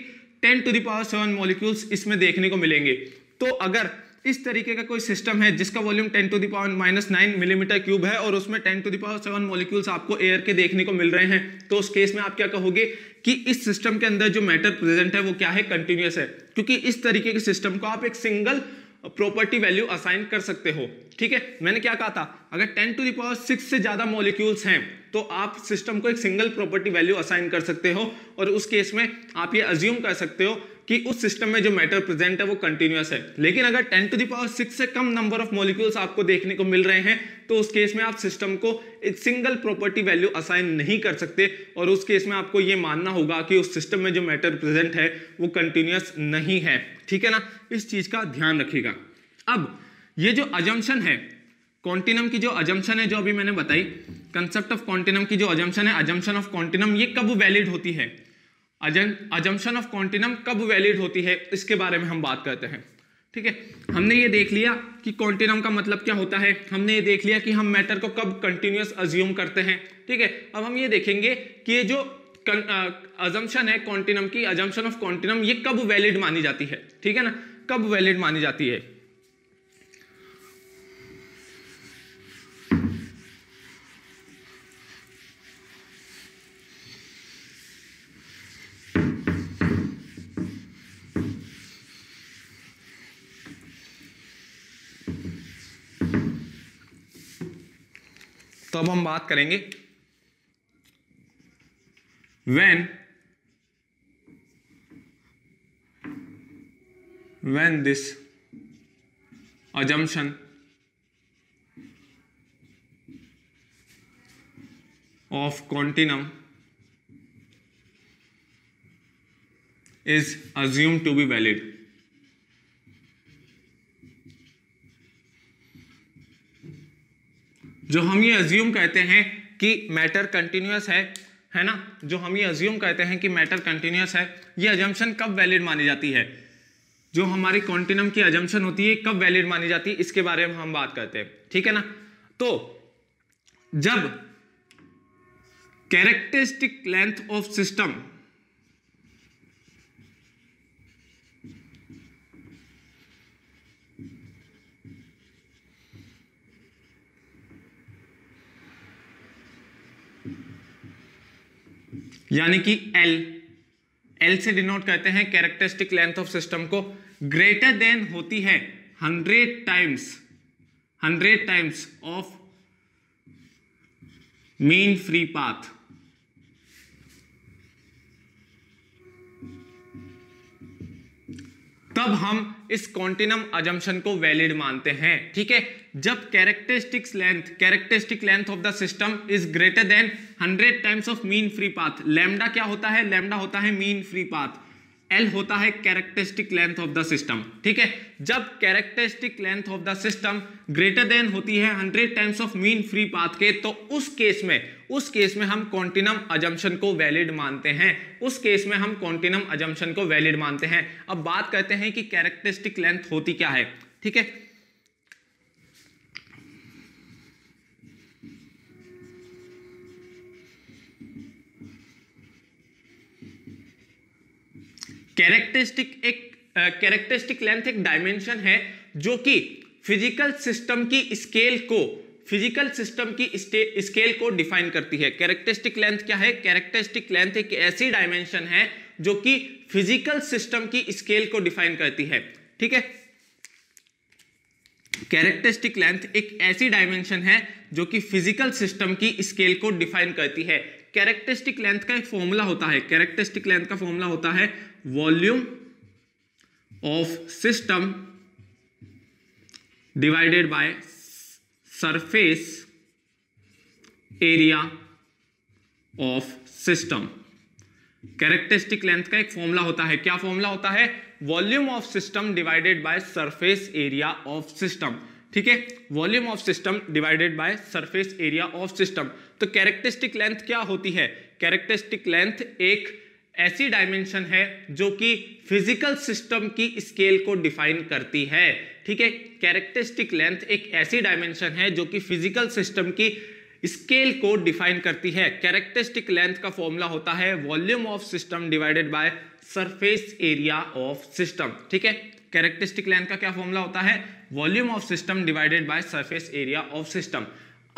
10 टू दावर सेवन मॉलिक्यूल्स इसमें देखने को मिलेंगे तो अगर इस तरीके का कोई सिस्टम है जिसका volume ten to the power minus nine millimetre cube है और उसमें ten to the power seven molecules आपको एयर के देखने को मिल रहे हैं तो उस केस में आप क्या कहोगे कि इस सिस्टम के अंदर जो मैटर प्रेजेंट है वो क्या है कंटिन्यूस है क्योंकि इस तरीके के सिस्टम को आप एक सिंगल प्रॉपर्टी वैल्यू असाइन कर सकते हो ठीक है मैंने क्या कहा था अगर टेन टू दावर सिक्स से ज्यादा मॉलिक्यूल्स हैं तो आप सिस्टम को एक सिंगल प्रॉपर्टी वैल्यू असाइन कर सकते हो और उस केस में आप ये अज्यूम कर सकते हो कि उस सिस्टम में जो मैटर प्रेजेंट है वो कंटिन्यूस है लेकिन अगर टेन टू दावर सिक्स से कम नंबर ऑफ मॉलिक्यूल्स आपको देखने को मिल रहे हैं तो उस केस में आप सिस्टम को एक सिंगल प्रॉपर्टी वैल्यू असाइन नहीं कर सकते और उस केस में आपको ये मानना होगा कि उस सिस्टम में जो मैटर प्रेजेंट है वो कंटिन्यूस नहीं है ठीक है ना इस चीज़ का ध्यान रखिएगा अब ये जो अजम्पन है कॉन्टिनम की जो अजम्पन है जो अभी मैंने बताई कंसेप्ट ऑफ कॉन्टिनम की जो अजम्पन है अजम्पन ऑफ कॉन्टिनम ये कब वैलिड होती है अजम्पन ऑफ कॉन्टिनम कब वैलिड होती है इसके बारे में हम बात करते हैं ठीक है हमने ये देख लिया कि कॉन्टिनम का मतलब क्या होता है हमने ये देख लिया कि हम मैटर को कब कंटिन्यूस अज्यूम करते हैं ठीक है अब हम ये देखेंगे कि ये जो अजम्पन है कॉन्टिनम की अजम्पन ऑफ कॉन्टिनम ये कब वैलिड मानी जाती है ठीक है ना कब वैलिड मानी जाती है तो अब हम बात करेंगे when when this assumption of continuum is assume to be valid जो हम ये अज्यूम कहते हैं कि मैटर कंटिन्यूस है है ना जो हम ये अज्यूम कहते हैं कि मैटर कंटिन्यूस है ये अजम्पन कब वैलिड मानी जाती है जो हमारी कॉन्टिनम की अजम्पन होती है कब वैलिड मानी जाती है इसके बारे में हम बात करते हैं ठीक है ना तो जब कैरेक्टरिस्टिक लेंथ ऑफ सिस्टम यानी कि एल एल से डिनोट करते हैं कैरेक्टरिस्टिक लेंथ ऑफ सिस्टम को ग्रेटर देन होती है hundred times hundred times of mean free path तब हम इस कॉन्टिनम अजम्पन को वैलिड मानते हैं ठीक है जब characteristics length characteristic length of the system is greater than 100 times of mean free path lambda क्या होता है लैम्डा होता है मीन फ्री पाथ एल होता है characteristic length of the system ठीक है जब characteristic length of the system greater than होती है 100 times of mean free path के तो उस केस में उस केस में हम कॉन्टिनम अजम्पन को वैलिड मानते हैं उस केस में हम कॉन्टिनम अजम्पन को वैलिड मानते हैं अब बात करते हैं कि कैरेक्टरिस्टिक लेंथ होती क्या है ठीक है कैरेक्टरिस्टिक एक कैरेक्टरिस्टिक लेंथ एक डायमेंशन है जो कि फिजिकल सिस्टम की स्केल को फिजिकल सिस्टम की स्केल को डिफाइन करती है कैरेक्टरिस्टिक लेंथ क्या है कैरेक्टरिस्टिक लेंथ एक ऐसी डायमेंशन है जो कि फिजिकल सिस्टम की स्केल को डिफाइन करती है ठीक है कैरेक्टरिस्टिक लेंथ एक ऐसी डायमेंशन है जो कि फिजिकल सिस्टम की स्केल को डिफाइन करती है कैरेक्टरिस्टिक लेंथ का एक फॉर्मूला होता है कैरेक्टरिस्टिक लेंथ का फॉर्मूला होता है volume of system divided by surface area of system characteristic length का एक फॉर्मूला होता है क्या फॉर्मूला होता है volume of system divided by surface area of system ठीक है volume of system divided by surface area of system तो कैरेक्टरिस्टिक लेंथ क्या होती है कैरेक्टरिस्टिक लेंथ एक ऐसी डायमेंशन है जो कि फिजिकल सिस्टम की स्केल को डिफाइन करती है ठीक है कैरेक्टरिस्टिक लेंथ एक ऐसी डायमेंशन है जो कि फिजिकल सिस्टम की स्केल को डिफाइन करती है कैरेक्टरिस्टिक लेंथ का फॉर्मूला होता है volume of system divided by surface area of system ठीक है कैरेक्टरिस्टिक लेंथ का क्या फॉर्मूला होता है volume of system divided by surface area of system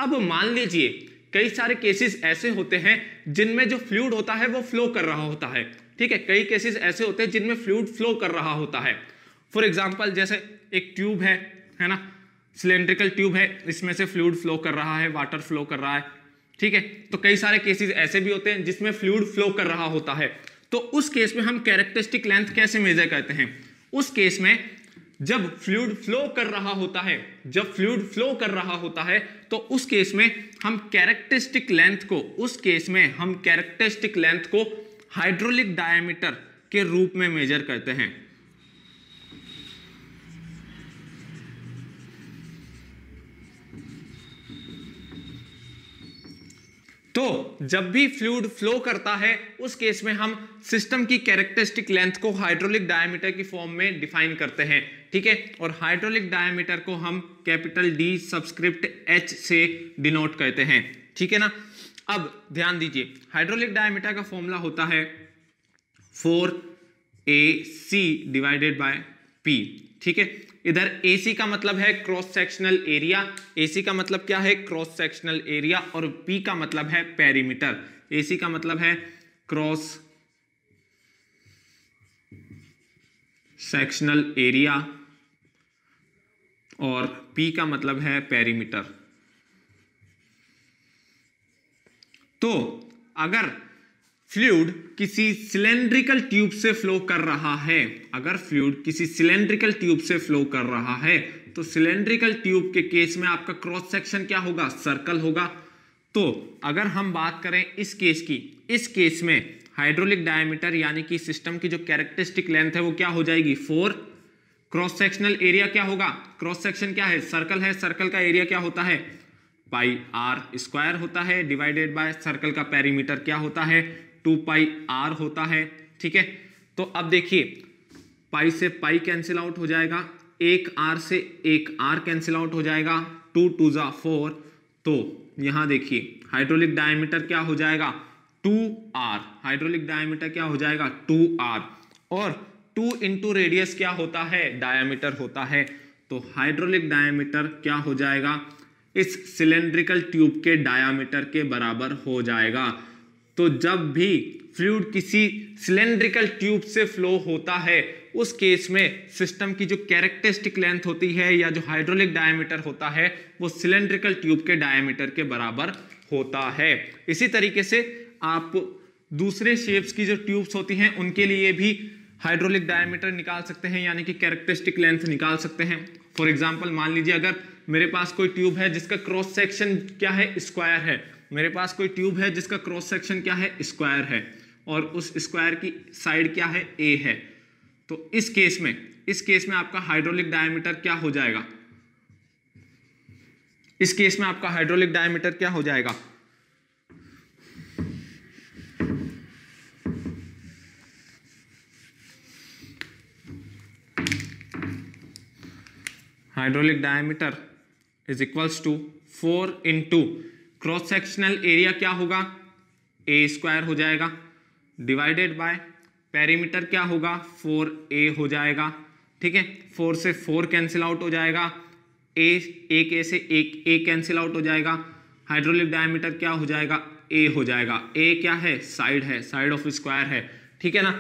अब मान लीजिए कई सारे केसेस ऐसे होते हैं जिनमें जो फ्लूड होता है वो फ्लो कर रहा होता है ठीक है कई केसेस ऐसे होते हैं जिनमें फ्लूड फ्लो कर रहा होता है फॉर एग्जाम्पल जैसे एक ट्यूब है है ना सिलेंड्रिकल ट्यूब है इसमें से फ्लूड फ्लो कर रहा है वाटर फ्लो कर रहा है ठीक है तो कई सारे केसेस ऐसे भी होते हैं जिसमें फ्लूड फ्लो कर रहा होता है तो उस केस में हम कैरेक्टरिस्टिक लेंथ कैसे मेजर करते हैं उस केस में जब फ्लूड फ्लो कर रहा होता है जब फ्लूड फ्लो कर रहा होता है तो उस केस में हम कैरेक्टरिस्टिक लेंथ को उस केस में हम कैरेक्टरिस्टिक लेंथ को हाइड्रोलिक डायमीटर के रूप में मेजर करते हैं तो जब भी फ्लूड फ्लो करता है उस केस में हम सिस्टम की कैरेक्टरिस्टिक लेंथ को हाइड्रोलिक डायमीटर की फॉर्म में डिफाइन करते हैं ठीक है और हाइड्रोलिक डायमीटर को हम कैपिटल डी सब्सक्रिप्ट एच से डिनोट करते हैं ठीक है ना अब ध्यान दीजिए हाइड्रोलिक डायमीटर का फॉर्मूला होता है four A C divided by P ठीक है इधर ए सी का मतलब है cross sectional area A C का मतलब क्या है क्रॉस सेक्शनल एरिया और पी का मतलब है पेरीमीटर ए सी का मतलब है क्रॉस सेक्शनल एरिया और पी का मतलब है पेरीमीटर तो अगर फ्लूड किसी सिलेंड्रिकल ट्यूब से फ्लो कर रहा है अगर फ्लूड किसी सिलेंड्रिकल ट्यूब से फ्लो कर रहा है तो सिलेंड्रिकल ट्यूब के केस में आपका क्रॉस सेक्शन क्या होगा सर्कल होगा तो अगर हम बात करें इस केस की इस केस में हाइड्रोलिक डायमीटर यानी कि सिस्टम की जो कैरेक्टरिस्टिक लेंथ है वो क्या हो जाएगी फोर क्रॉस सेक्शनल एरिया क्या होगा क्रॉस सेक्शन क्या है सर्कल है सर्कल का एरिया क्या होता है पाई आर स्क्वायर होता है डिवाइडेड बाय सर्कल का पेरीमीटर क्या होता है टू पाई आर होता है ठीक है तो अब देखिए पाई से पाई कैंसिल आउट हो जाएगा एक आर से एक आर कैंसिल आउट हो जाएगा टू टू ज़ा फोर तो यहां देखिए हाइड्रोलिक डायमीटर क्या हो जाएगा टू आर हाइड्रोलिक डायमीटर क्या हो जाएगा टू आर और टू इंटू रेडियस क्या होता है डायामीटर होता है तो हाइड्रोलिक डायामीटर क्या हो जाएगा इस सिलेंड्रिकल ट्यूब के डायामीटर के बराबर हो जाएगा तो जब भी फ्लूड किसी सिलेंड्रिकल ट्यूब से फ्लो होता है उस केस में सिस्टम की जो कैरेक्टरिस्टिक लेंथ होती है या जो हाइड्रोलिक डायमीटर होता है वो सिलेंड्रिकल ट्यूब के डायमीटर के बराबर होता है इसी तरीके से आप दूसरे शेप्स की जो ट्यूब्स होती हैं उनके लिए भी हाइड्रोलिक डायमीटर निकाल सकते हैं यानी कि कैरेक्टरिस्टिक लेंथ निकाल सकते हैं फॉर एग्जाम्पल मान लीजिए अगर मेरे पास कोई ट्यूब है जिसका क्रॉस सेक्शन क्या है स्क्वायर है मेरे पास कोई ट्यूब है जिसका क्रॉस सेक्शन क्या है स्क्वायर है और उस स्क्वायर की साइड क्या है ए है तो इस केस में इस केस में आपका हाइड्रोलिक डायमीटर क्या हो जाएगा इस केस में आपका हाइड्रोलिक डायमीटर क्या हो जाएगा hydraulic diameter is equals to four into cross sectional area क्या होगा ए स्क्वायर हो जाएगा डिवाइडेड बाय पेरीमीटर क्या होगा फोर ए हो जाएगा ठीक है फोर से फोर कैंसिल आउट हो जाएगा ए एक ए से एक ए कैंसिल आउट हो जाएगा हाइड्रोलिक डायमीटर क्या हो जाएगा ए हो जाएगा ए क्या है साइड है साइड ऑफ स्क्वायर है ठीक है ना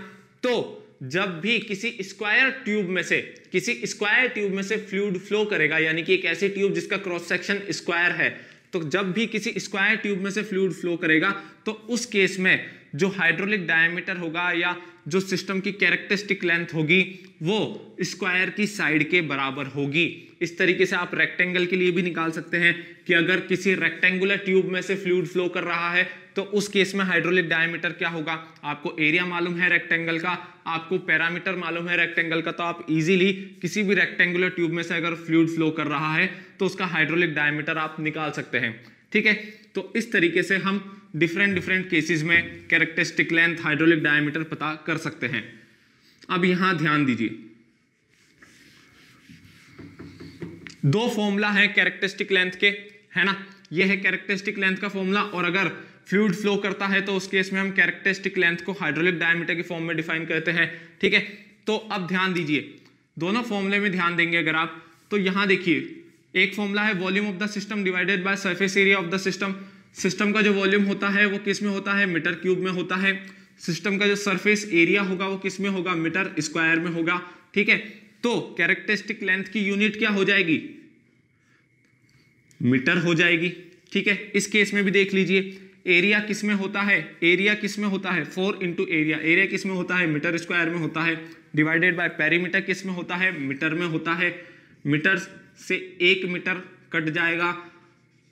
तो जब भी किसी स्क्वायर ट्यूब में से किसी स्क्वायर ट्यूब में से फ्लूड फ्लो करेगा यानी कि एक ऐसी ट्यूब जिसका क्रॉस सेक्शन स्क्वायर है तो जब भी किसी स्क्वायर ट्यूब में से फ्लूड फ्लो करेगा तो उस केस में जो हाइड्रोलिक डायमीटर होगा या जो सिस्टम की कैरेक्टरिस्टिक लेंथ होगी वो स्क्वायर की साइड के बराबर होगी इस तरीके से आप रेक्टेंगल के लिए भी निकाल सकते हैं कि अगर किसी रेक्टेंगुलर ट्यूब में से फ्लूड फ्लो कर रहा है तो उस केस में हाइड्रोलिक डायमीटर क्या होगा आपको एरिया मालूम है रेक्टेंगल का आपको पैरामीटर मालूम है रेक्टेंगल का तो आप इजीली किसी भी रेक्टेंगुलर ट्यूब में से अगर फ्लूड फ्लो कर रहा है तो उसका हाइड्रोलिक डायमीटर आप निकाल सकते हैं ठीक है तो इस तरीके से हम डिफरेंट डिफरेंट केसेस में कैरेक्टरिस्टिक लेंथ हाइड्रोलिक डायमीटर पता कर सकते हैं अब यहां ध्यान दीजिए दो फॉर्मूला है कैरेक्टरिस्टिक लेंथ के है ना यह है कैरेक्टरिस्टिक लेंथ का फॉर्मूला और अगर फ्लूड फ्लो करता है तो उस केस में हम कैरेक्टरिस्टिक लेंथ को हाइड्रोलिक डायमीटर के फॉर्म में डिफाइन करते हैं ठीक है तो अब ध्यान दीजिए दोनों फॉर्मूले में ध्यान देंगे अगर आप तो यहां देखिए एक फॉर्मूला है volume of the system divided by surface area of the system system का जो वॉल्यूम होता है वो किस में होता है मीटर क्यूब में होता है सिस्टम का जो सरफेस एरिया होगा वो किस में होगा मीटर स्क्वायर में होगा ठीक है तो कैरेक्टरिस्टिक लेंथ की यूनिट क्या हो जाएगी मीटर हो जाएगी ठीक है इस केस में भी देख लीजिए एरिया किस में होता है एरिया किस में होता है फोर इंटू एरिया एरिया किस में होता है मीटर स्क्वायर में होता है डिवाइडेड बाय पेरीमीटर किस में होता है मीटर में होता है मीटर से एक मीटर कट जाएगा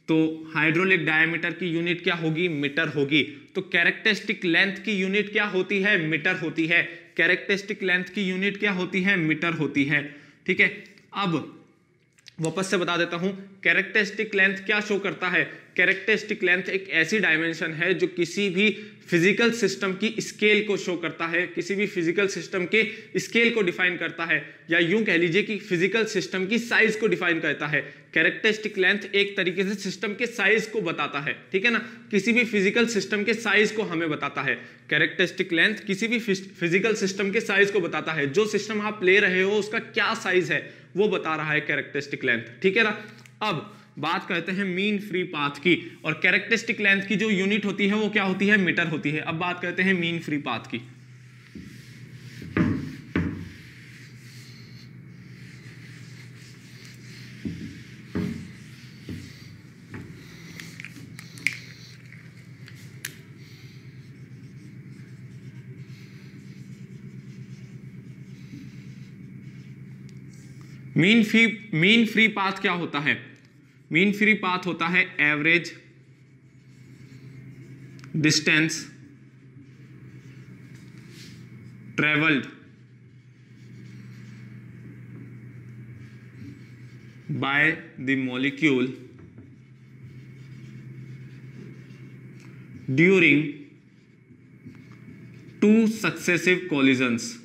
तो हाइड्रोलिक डायमीटर की यूनिट क्या होगी मीटर होगी तो कैरेक्टरिस्टिक लेंथ की यूनिट क्या होती है मीटर होती है कैरेक्टरिस्टिक लेंथ की यूनिट क्या होती है मीटर होती है ठीक है अब वापस से बता देता हूं कैरेक्टरिस्टिक लेंथ क्या शो करता है कैरेक्टरिस्टिक लेंथ एक ऐसी डायमेंशन है जो किसी भी फिजिकल सिस्टम की स्केल को शो करता है किसी भी फिजिकल सिस्टम के स्केल को डिफाइन करता है या यूं कह लीजिए कि फिजिकल सिस्टम की साइज को डिफाइन करता है कैरेक्टरिस्टिक लेंथ एक तरीके से सिस्टम के साइज को बताता है ठीक है ना किसी भी फिजिकल सिस्टम के साइज को हमें बताता है कैरेक्टरिस्टिक लेंथ किसी भी फिजिकल सिस्टम के साइज को बताता है जो सिस्टम आप ले रहे हो उसका क्या साइज है वो बता रहा है कैरेक्टरिस्टिक लेंथ ठीक है ना अब बात करते हैं मीन फ्री पाथ की और कैरेक्टरिस्टिक लेंथ की जो यूनिट होती है वो क्या होती है मीटर होती है अब बात करते हैं मीन फ्री पाथ की mean free mean free path क्या होता है मीन फ्री पाथ होता है average distance travelled by the molecule during two successive collisions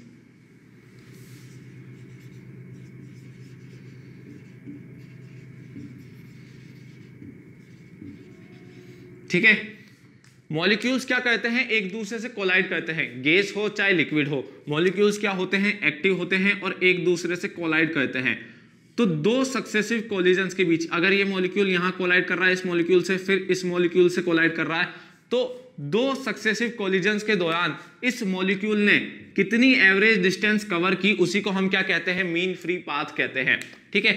ठीक है मॉलिक्यूल्स क्या करते हैं एक दूसरे से कोलाइड करते हैं गैस हो चाहे लिक्विड हो मॉलिक्यूल्स क्या होते हैं एक्टिव होते हैं और एक दूसरे से कोलाइड करते हैं तो दो सक्सेसिव कोलिजन के बीच अगर ये मॉलिक्यूल यहां कोलाइड कर रहा है इस मॉलिक्यूल से फिर इस मॉलिक्यूल से कोलाइड कर रहा है तो दो सक्सेसिव कोलिजन के दौरान इस मॉलिक्यूल ने कितनी एवरेज डिस्टेंस कवर की उसी को हम क्या कहते हैं मीन फ्री पाथ कहते हैं ठीक है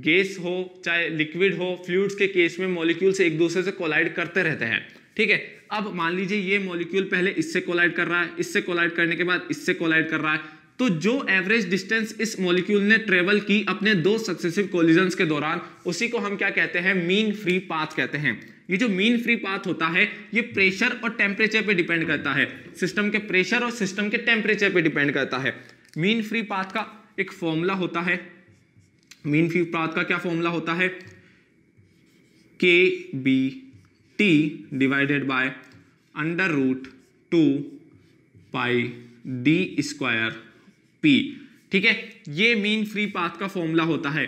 गैस हो चाहे लिक्विड हो फ्लूड्स के केस में मॉलिक्यूल्स एक दूसरे से कोलाइड करते रहते हैं ठीक है अब मान लीजिए ये मॉलिक्यूल पहले इससे कोलाइड कर रहा है इससे कोलाइड करने के बाद इससे कोलाइड कर रहा है तो जो एवरेज डिस्टेंस इस मॉलिक्यूल ने ट्रेवल की अपने दो सक्सेसिव कोलिजन के दौरान उसी को हम क्या कहते हैं मीन फ्री पाथ कहते हैं ये जो मीन फ्री पाथ होता है ये प्रेशर और टेम्परेचर पर डिपेंड करता है सिस्टम के प्रेशर और सिस्टम के टेम्परेचर पर डिपेंड करता है मीन फ्री पाथ का एक फॉर्मूला होता है मीन फ्यू प्राप्त का क्या फॉर्मूला होता है K B T divided by under root two pi D square P ठीक है ये मीन फ्री पाथ का फॉर्मूला होता है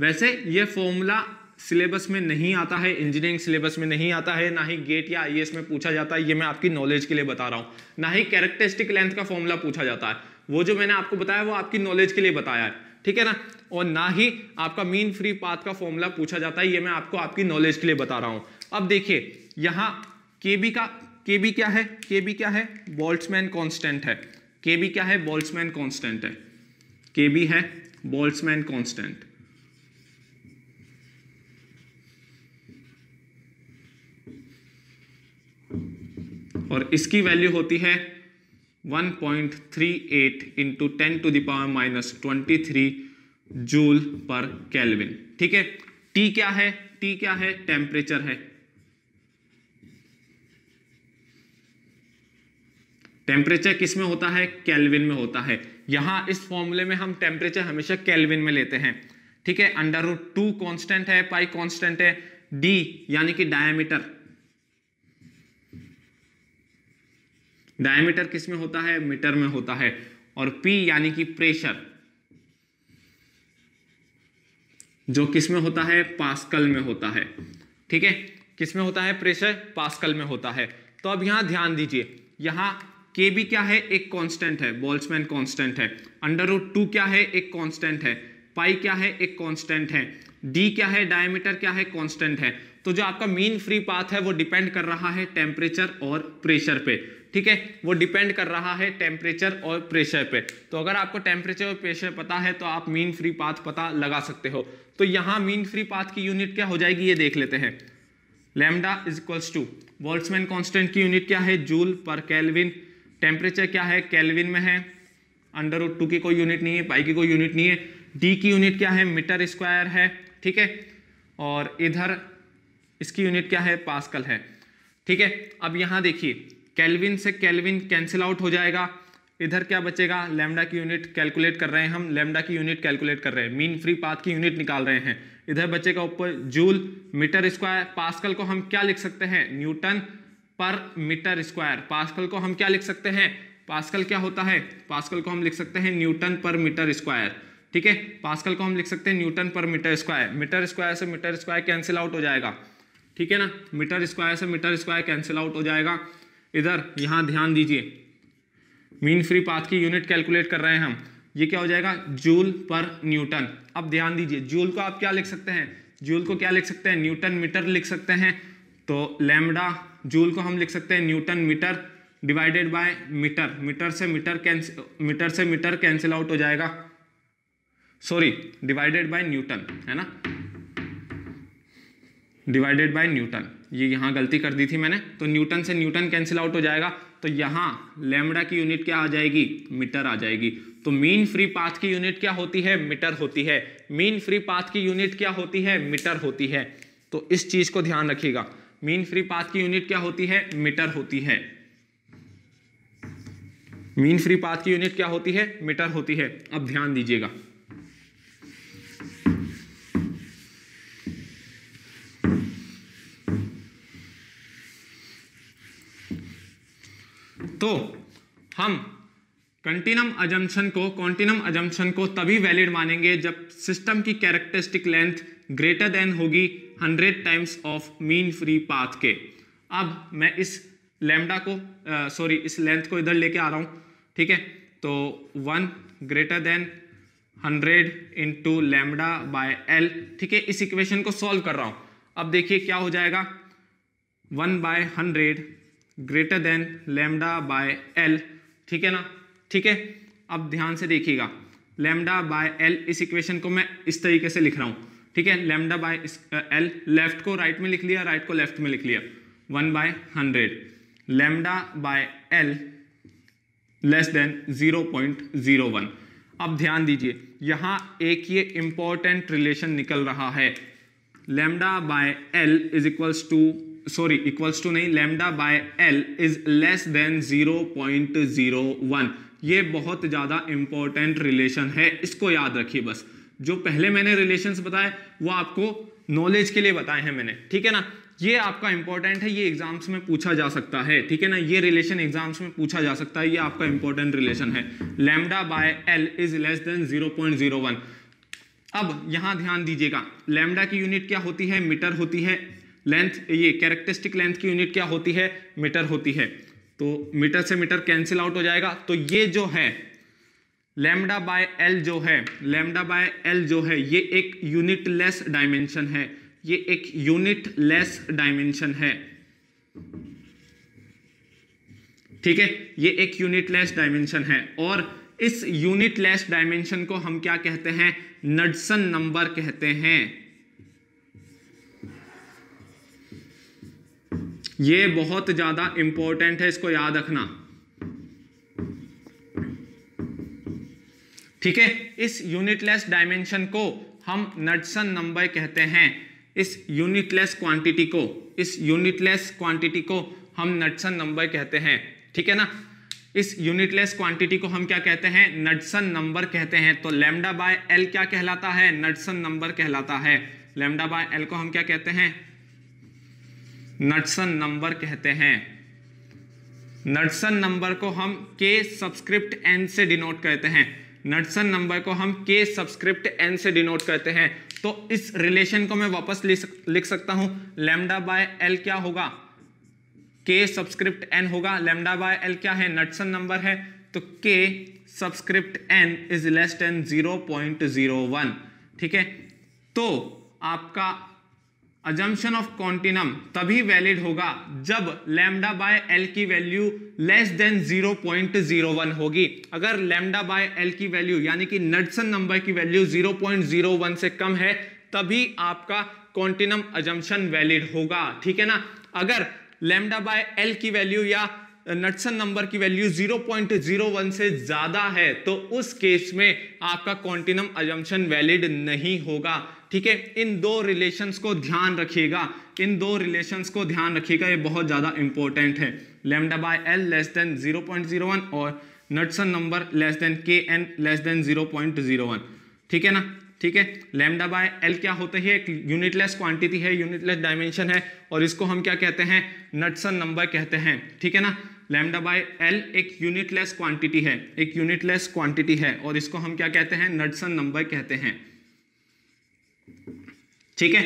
वैसे ये फॉर्मूला सिलेबस में नहीं आता है इंजीनियरिंग सिलेबस में नहीं आता है ना ही गेट या आईएएस में पूछा जाता है ये मैं आपकी नॉलेज के लिए बता रहा हूँ ना ही कैरेक्टरिस्टिक लेंथ का फॉर्मूला पूछा जाता है वो जो मैंने आपको बताया वो आपकी नॉलेज के लिए बताया है ठीक है ना और ना ही आपका मीन फ्री पाथ का फॉर्मूला पूछा जाता है ये मैं आपको आपकी नॉलेज के लिए बता रहा हूं अब देखिए यहां के का के क्या है के क्या है बोल्टमैन कॉन्स्टेंट है के क्या है बोल्टमैन कॉन्स्टेंट है के है बोल्टमैन कॉन्स्टेंट और इसकी वैल्यू होती है 1.38 point three eight into ten to the power minus twenty three joule per kelvin ठीक है टी क्या है टी क्या है टेम्परेचर है टेम्परेचर किस में होता है कैलविन में होता है यहां इस फॉर्मूले में हम टेम्परेचर हमेशा कैलविन में लेते हैं ठीक है अंडर रूट टू कॉन्स्टेंट है पाई कॉन्स्टेंट है डी यानी कि डायमीटर डायमीटर किस में होता है मीटर में होता है और पी यानी कि प्रेशर जो किस में होता है पास्कल में होता है ठीक है किस में होता है प्रेशर पास्कल में होता है तो अब यहाँ ध्यान दीजिए यहाँ के भी क्या है एक कांस्टेंट है बॉल्समैन कांस्टेंट है अंडर रूट टू क्या है एक कांस्टेंट है पाई क्या है एक कांस्टेंट है डी क्या है डायमीटर क्या है कांस्टेंट है तो जो आपका मीन फ्री पाथ है वो डिपेंड कर रहा है टेम्परेचर और प्रेशर पे ठीक है वो डिपेंड कर रहा है टेम्परेचर और प्रेशर पे तो अगर आपको टेम्परेचर और प्रेशर पता है तो आप मीन फ्री पाथ पता लगा सकते हो तो यहाँ मीन फ्री पाथ की यूनिट क्या हो जाएगी ये देख लेते हैं lambda is equals to Boltzmann constant की यूनिट क्या है जूल पर कैलविन टेम्परेचर क्या है कैलविन में है अंडर टू की कोई यूनिट नहीं है पाई की कोई यूनिट नहीं है डी की यूनिट क्या है मीटर स्क्वायर है ठीक है और इधर इसकी यूनिट क्या है पास्कल है ठीक है अब यहाँ देखिए कैलविन से कैलविन कैंसिल आउट हो जाएगा इधर क्या बचेगा लेमडा की यूनिट कैलकुलेट कर रहे हैं हम लेमडा की यूनिट कैलकुलेट कर रहे हैं मीन फ्री पाथ की यूनिट निकाल रहे हैं इधर बचेगा ऊपर जूल मीटर स्क्वायर पास्कल को हम क्या लिख सकते हैं newton per metre square pascal को हम क्या लिख सकते हैं पास्कल क्या होता है पास्कल को हम लिख सकते हैं न्यूटन पर मीटर स्क्वायर ठीक है पास्कल को हम लिख सकते हैं newton per metre square metre square से मीटर स्क्वायर कैंसिल आउट हो जाएगा ठीक है ना मीटर स्क्वायर से मीटर स्क्वायर कैंसिल आउट हो जाएगा इधर यहाँ ध्यान दीजिए मीन फ्री पाथ की यूनिट कैलकुलेट कर रहे हैं हम ये क्या हो जाएगा जूल पर न्यूटन अब ध्यान दीजिए जूल को आप क्या लिख सकते हैं जूल को क्या लिख सकते हैं न्यूटन मीटर लिख सकते हैं तो लैमडा जूल को हम लिख सकते हैं newton metre divided by metre metre से मीटर कैंसिल मीटर से मीटर कैंसिल आउट हो जाएगा सॉरी डिवाइडेड बाय न्यूटन है ना डिवाइडेड बाय न्यूटन ये यहाँ गलती कर दी थी मैंने तो न्यूटन से न्यूटन कैंसिल आउट हो जाएगा तो यहाँ लेमडा की यूनिट क्या आ जाएगी मीटर आ जाएगी तो मीन फ्री पाथ की यूनिट क्या होती है मीटर होती है मीन फ्री पाथ की यूनिट क्या होती है मीटर होती है तो इस चीज को ध्यान रखिएगा मीन फ्री पाथ की यूनिट क्या होती है मीटर होती है मीन फ्री पाथ की यूनिट क्या होती है मीटर होती है अब ध्यान दीजिएगा तो हम कंटिनम अजम्पन को कॉन्टिनम अजम्पन को तभी वैलिड मानेंगे जब सिस्टम की कैरेक्टरिस्टिक लेंथ ग्रेटर देन होगी 100 times of mean free path के अब मैं इस लेमडा को सॉरी इस लेंथ को इधर लेके आ रहा हूँ ठीक है तो one greater than hundred into lambda by L ठीक है इस इक्वेशन को सॉल्व कर रहा हूँ अब देखिए क्या हो जाएगा one by hundred greater than lambda by L ठीक है ना ठीक है अब ध्यान से देखिएगा लेमडा बाय एल इस इक्वेशन को मैं इस तरीके से लिख रहा हूँ ठीक है लेमडा बाय एल लेफ्ट को राइट right में लिख लिया राइट को लेफ्ट में लिख लिया one by hundred lambda by L less than zero point zero one अब ध्यान दीजिए यहाँ एक ये इंपॉर्टेंट रिलेशन निकल रहा है lambda by L is equals to sorry equals to नहीं lambda by L is less than 0.01 ये बहुत ज़्यादा इंपॉर्टेंट रिलेशन है इसको याद रखिए बस जो पहले मैंने रिलेशन बताए वो आपको नॉलेज के लिए बताए हैं मैंने ठीक है ना ये आपका इंपॉर्टेंट है ये एग्जाम्स में पूछा जा सकता है ठीक है ना ये रिलेशन एग्जाम्स में पूछा जा सकता है ये आपका इंपॉर्टेंट रिलेशन है lambda by L is less than 0.01 अब यहां ध्यान दीजिएगा लेमडा की यूनिट क्या होती है मीटर होती है लेंथ ये कैरेक्टरिस्टिक लेंथ की यूनिट क्या होती है मीटर होती है तो मीटर से मीटर कैंसिल आउट हो जाएगा तो ये जो है लेमडा बाय एल जो है लेमडा बाय एल जो है ये एक यूनिट लेस डायमेंशन है ये एक यूनिट लेस डायमेंशन है ठीक है ये एक यूनिट लेस डायमेंशन है और इस यूनिट लेस डायमेंशन को हम क्या कहते हैं नडसन नंबर कहते हैं ये बहुत ज़्यादा इंपॉर्टेंट है इसको याद रखना ठीक है इस यूनिटलेस डायमेंशन को हम नडसन नंबर कहते हैं इस यूनिटलेस क्वांटिटी को इस यूनिटलेस क्वांटिटी को हम नडसन नंबर कहते हैं ठीक है ना इस यूनिटलेस क्वांटिटी को हम क्या कहते हैं नडसन नंबर कहते हैं तो लेमडा बाय एल क्या कहलाता है नडसन नंबर कहलाता है लेमडा बाय एल को हम क्या कहते हैं नटसन नंबर कहते हैं नटसन नंबर को हम के सब्सक्रिप्ट एन से डिनोट करते हैं नटसन नंबर को हम के सब्सक्रिप्ट एन से डिनोट करते हैं तो इस रिलेशन को मैं वापस लिख सकता हूं लेमडा बाय एल क्या होगा के सब्सक्रिप्ट एन होगा लेमडा बाय एल क्या है नटसन नंबर है तो K subscript n is less than zero point zero one ठीक है तो आपका अजम्पन ऑफ कॉन्टिनम तभी वैलिड होगा जब लैमडा बाय एल की वैल्यू लेस देन 0.01 होगी अगर लैमडा बाय एल की वैल्यू यानी कि नडसन नंबर की वैल्यू 0.01 से कम है तभी आपका कॉन्टिनम अजम्पन वैलिड होगा ठीक है ना अगर लैमडा बाय एल की वैल्यू या नटसन नंबर की वैल्यू 0.01 से ज़्यादा है तो उस केस में आपका कॉन्टिनम अजम्पन वैलिड नहीं होगा ठीक है इन दो रिलेशंस को ध्यान रखिएगा इन दो रिलेशंस को ध्यान रखिएगा ये बहुत ज़्यादा इंपॉर्टेंट है lambda by L less than 0.01 और Knudsen number less than K n less than zero ठीक है ना ठीक है लेमडा बाय एल क्या होता है एक यूनिटलेस क्वांटिटी है यूनिटलेस डायमेंशन है और इसको हम क्या कहते हैं नटसन नंबर कहते हैं ठीक है ना लैमडा बाय एल एक यूनिटलेस क्वांटिटी है एक यूनिटलेस क्वांटिटी है और इसको हम क्या कहते हैं नडसन नंबर कहते हैं ठीक है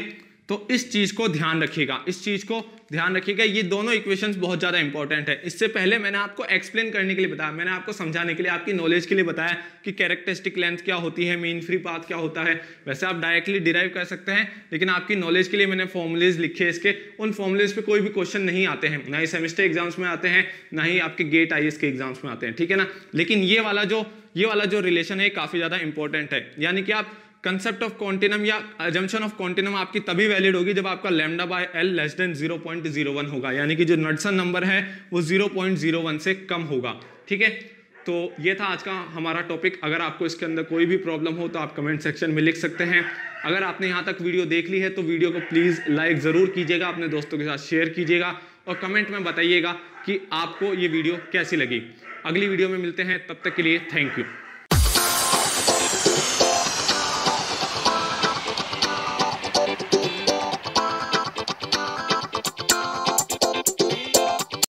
तो इस चीज़ को ध्यान रखिएगा इस चीज़ को ध्यान रखिएगा ये दोनों इक्वेशंस बहुत ज़्यादा इंपॉर्टेंट है इससे पहले मैंने आपको एक्सप्लेन करने के लिए बताया मैंने आपको समझाने के लिए आपकी नॉलेज के लिए बताया कि कैरेक्टरिस्टिक लेंथ क्या होती है मीन फ्री पाथ क्या होता है वैसे आप डायरेक्टली डिराइव कर सकते हैं लेकिन आपकी नॉलेज के लिए मैंने फॉर्मुलेज लिखे इसके उन फॉर्मुलेज पर कोई भी क्वेश्चन नहीं आते हैं ना ही सेमेस्टर एग्जाम्स में आते हैं ना ही आपके गेट आई के एग्जाम्स में आते हैं ठीक है ना लेकिन ये वाला जो ये वाला जो रिलेशन है काफ़ी ज़्यादा इंपॉर्टेंट है यानी कि आप कंसेप्ट ऑफ क्वांटिनम या एजम्पन ऑफ क्वांटिनम आपकी तभी वैलिड होगी जब आपका lambda by L less than 0.01 होगा यानी कि जो नडसन नंबर है वो 0.01 से कम होगा ठीक है तो ये था आज का हमारा टॉपिक अगर आपको इसके अंदर कोई भी प्रॉब्लम हो तो आप कमेंट सेक्शन में लिख सकते हैं अगर आपने यहाँ तक वीडियो देख ली है तो वीडियो को प्लीज़ लाइक ज़रूर कीजिएगा अपने दोस्तों के साथ शेयर कीजिएगा और कमेंट में बताइएगा कि आपको ये वीडियो कैसी लगी अगली वीडियो में मिलते हैं तब तक के लिए थैंक यू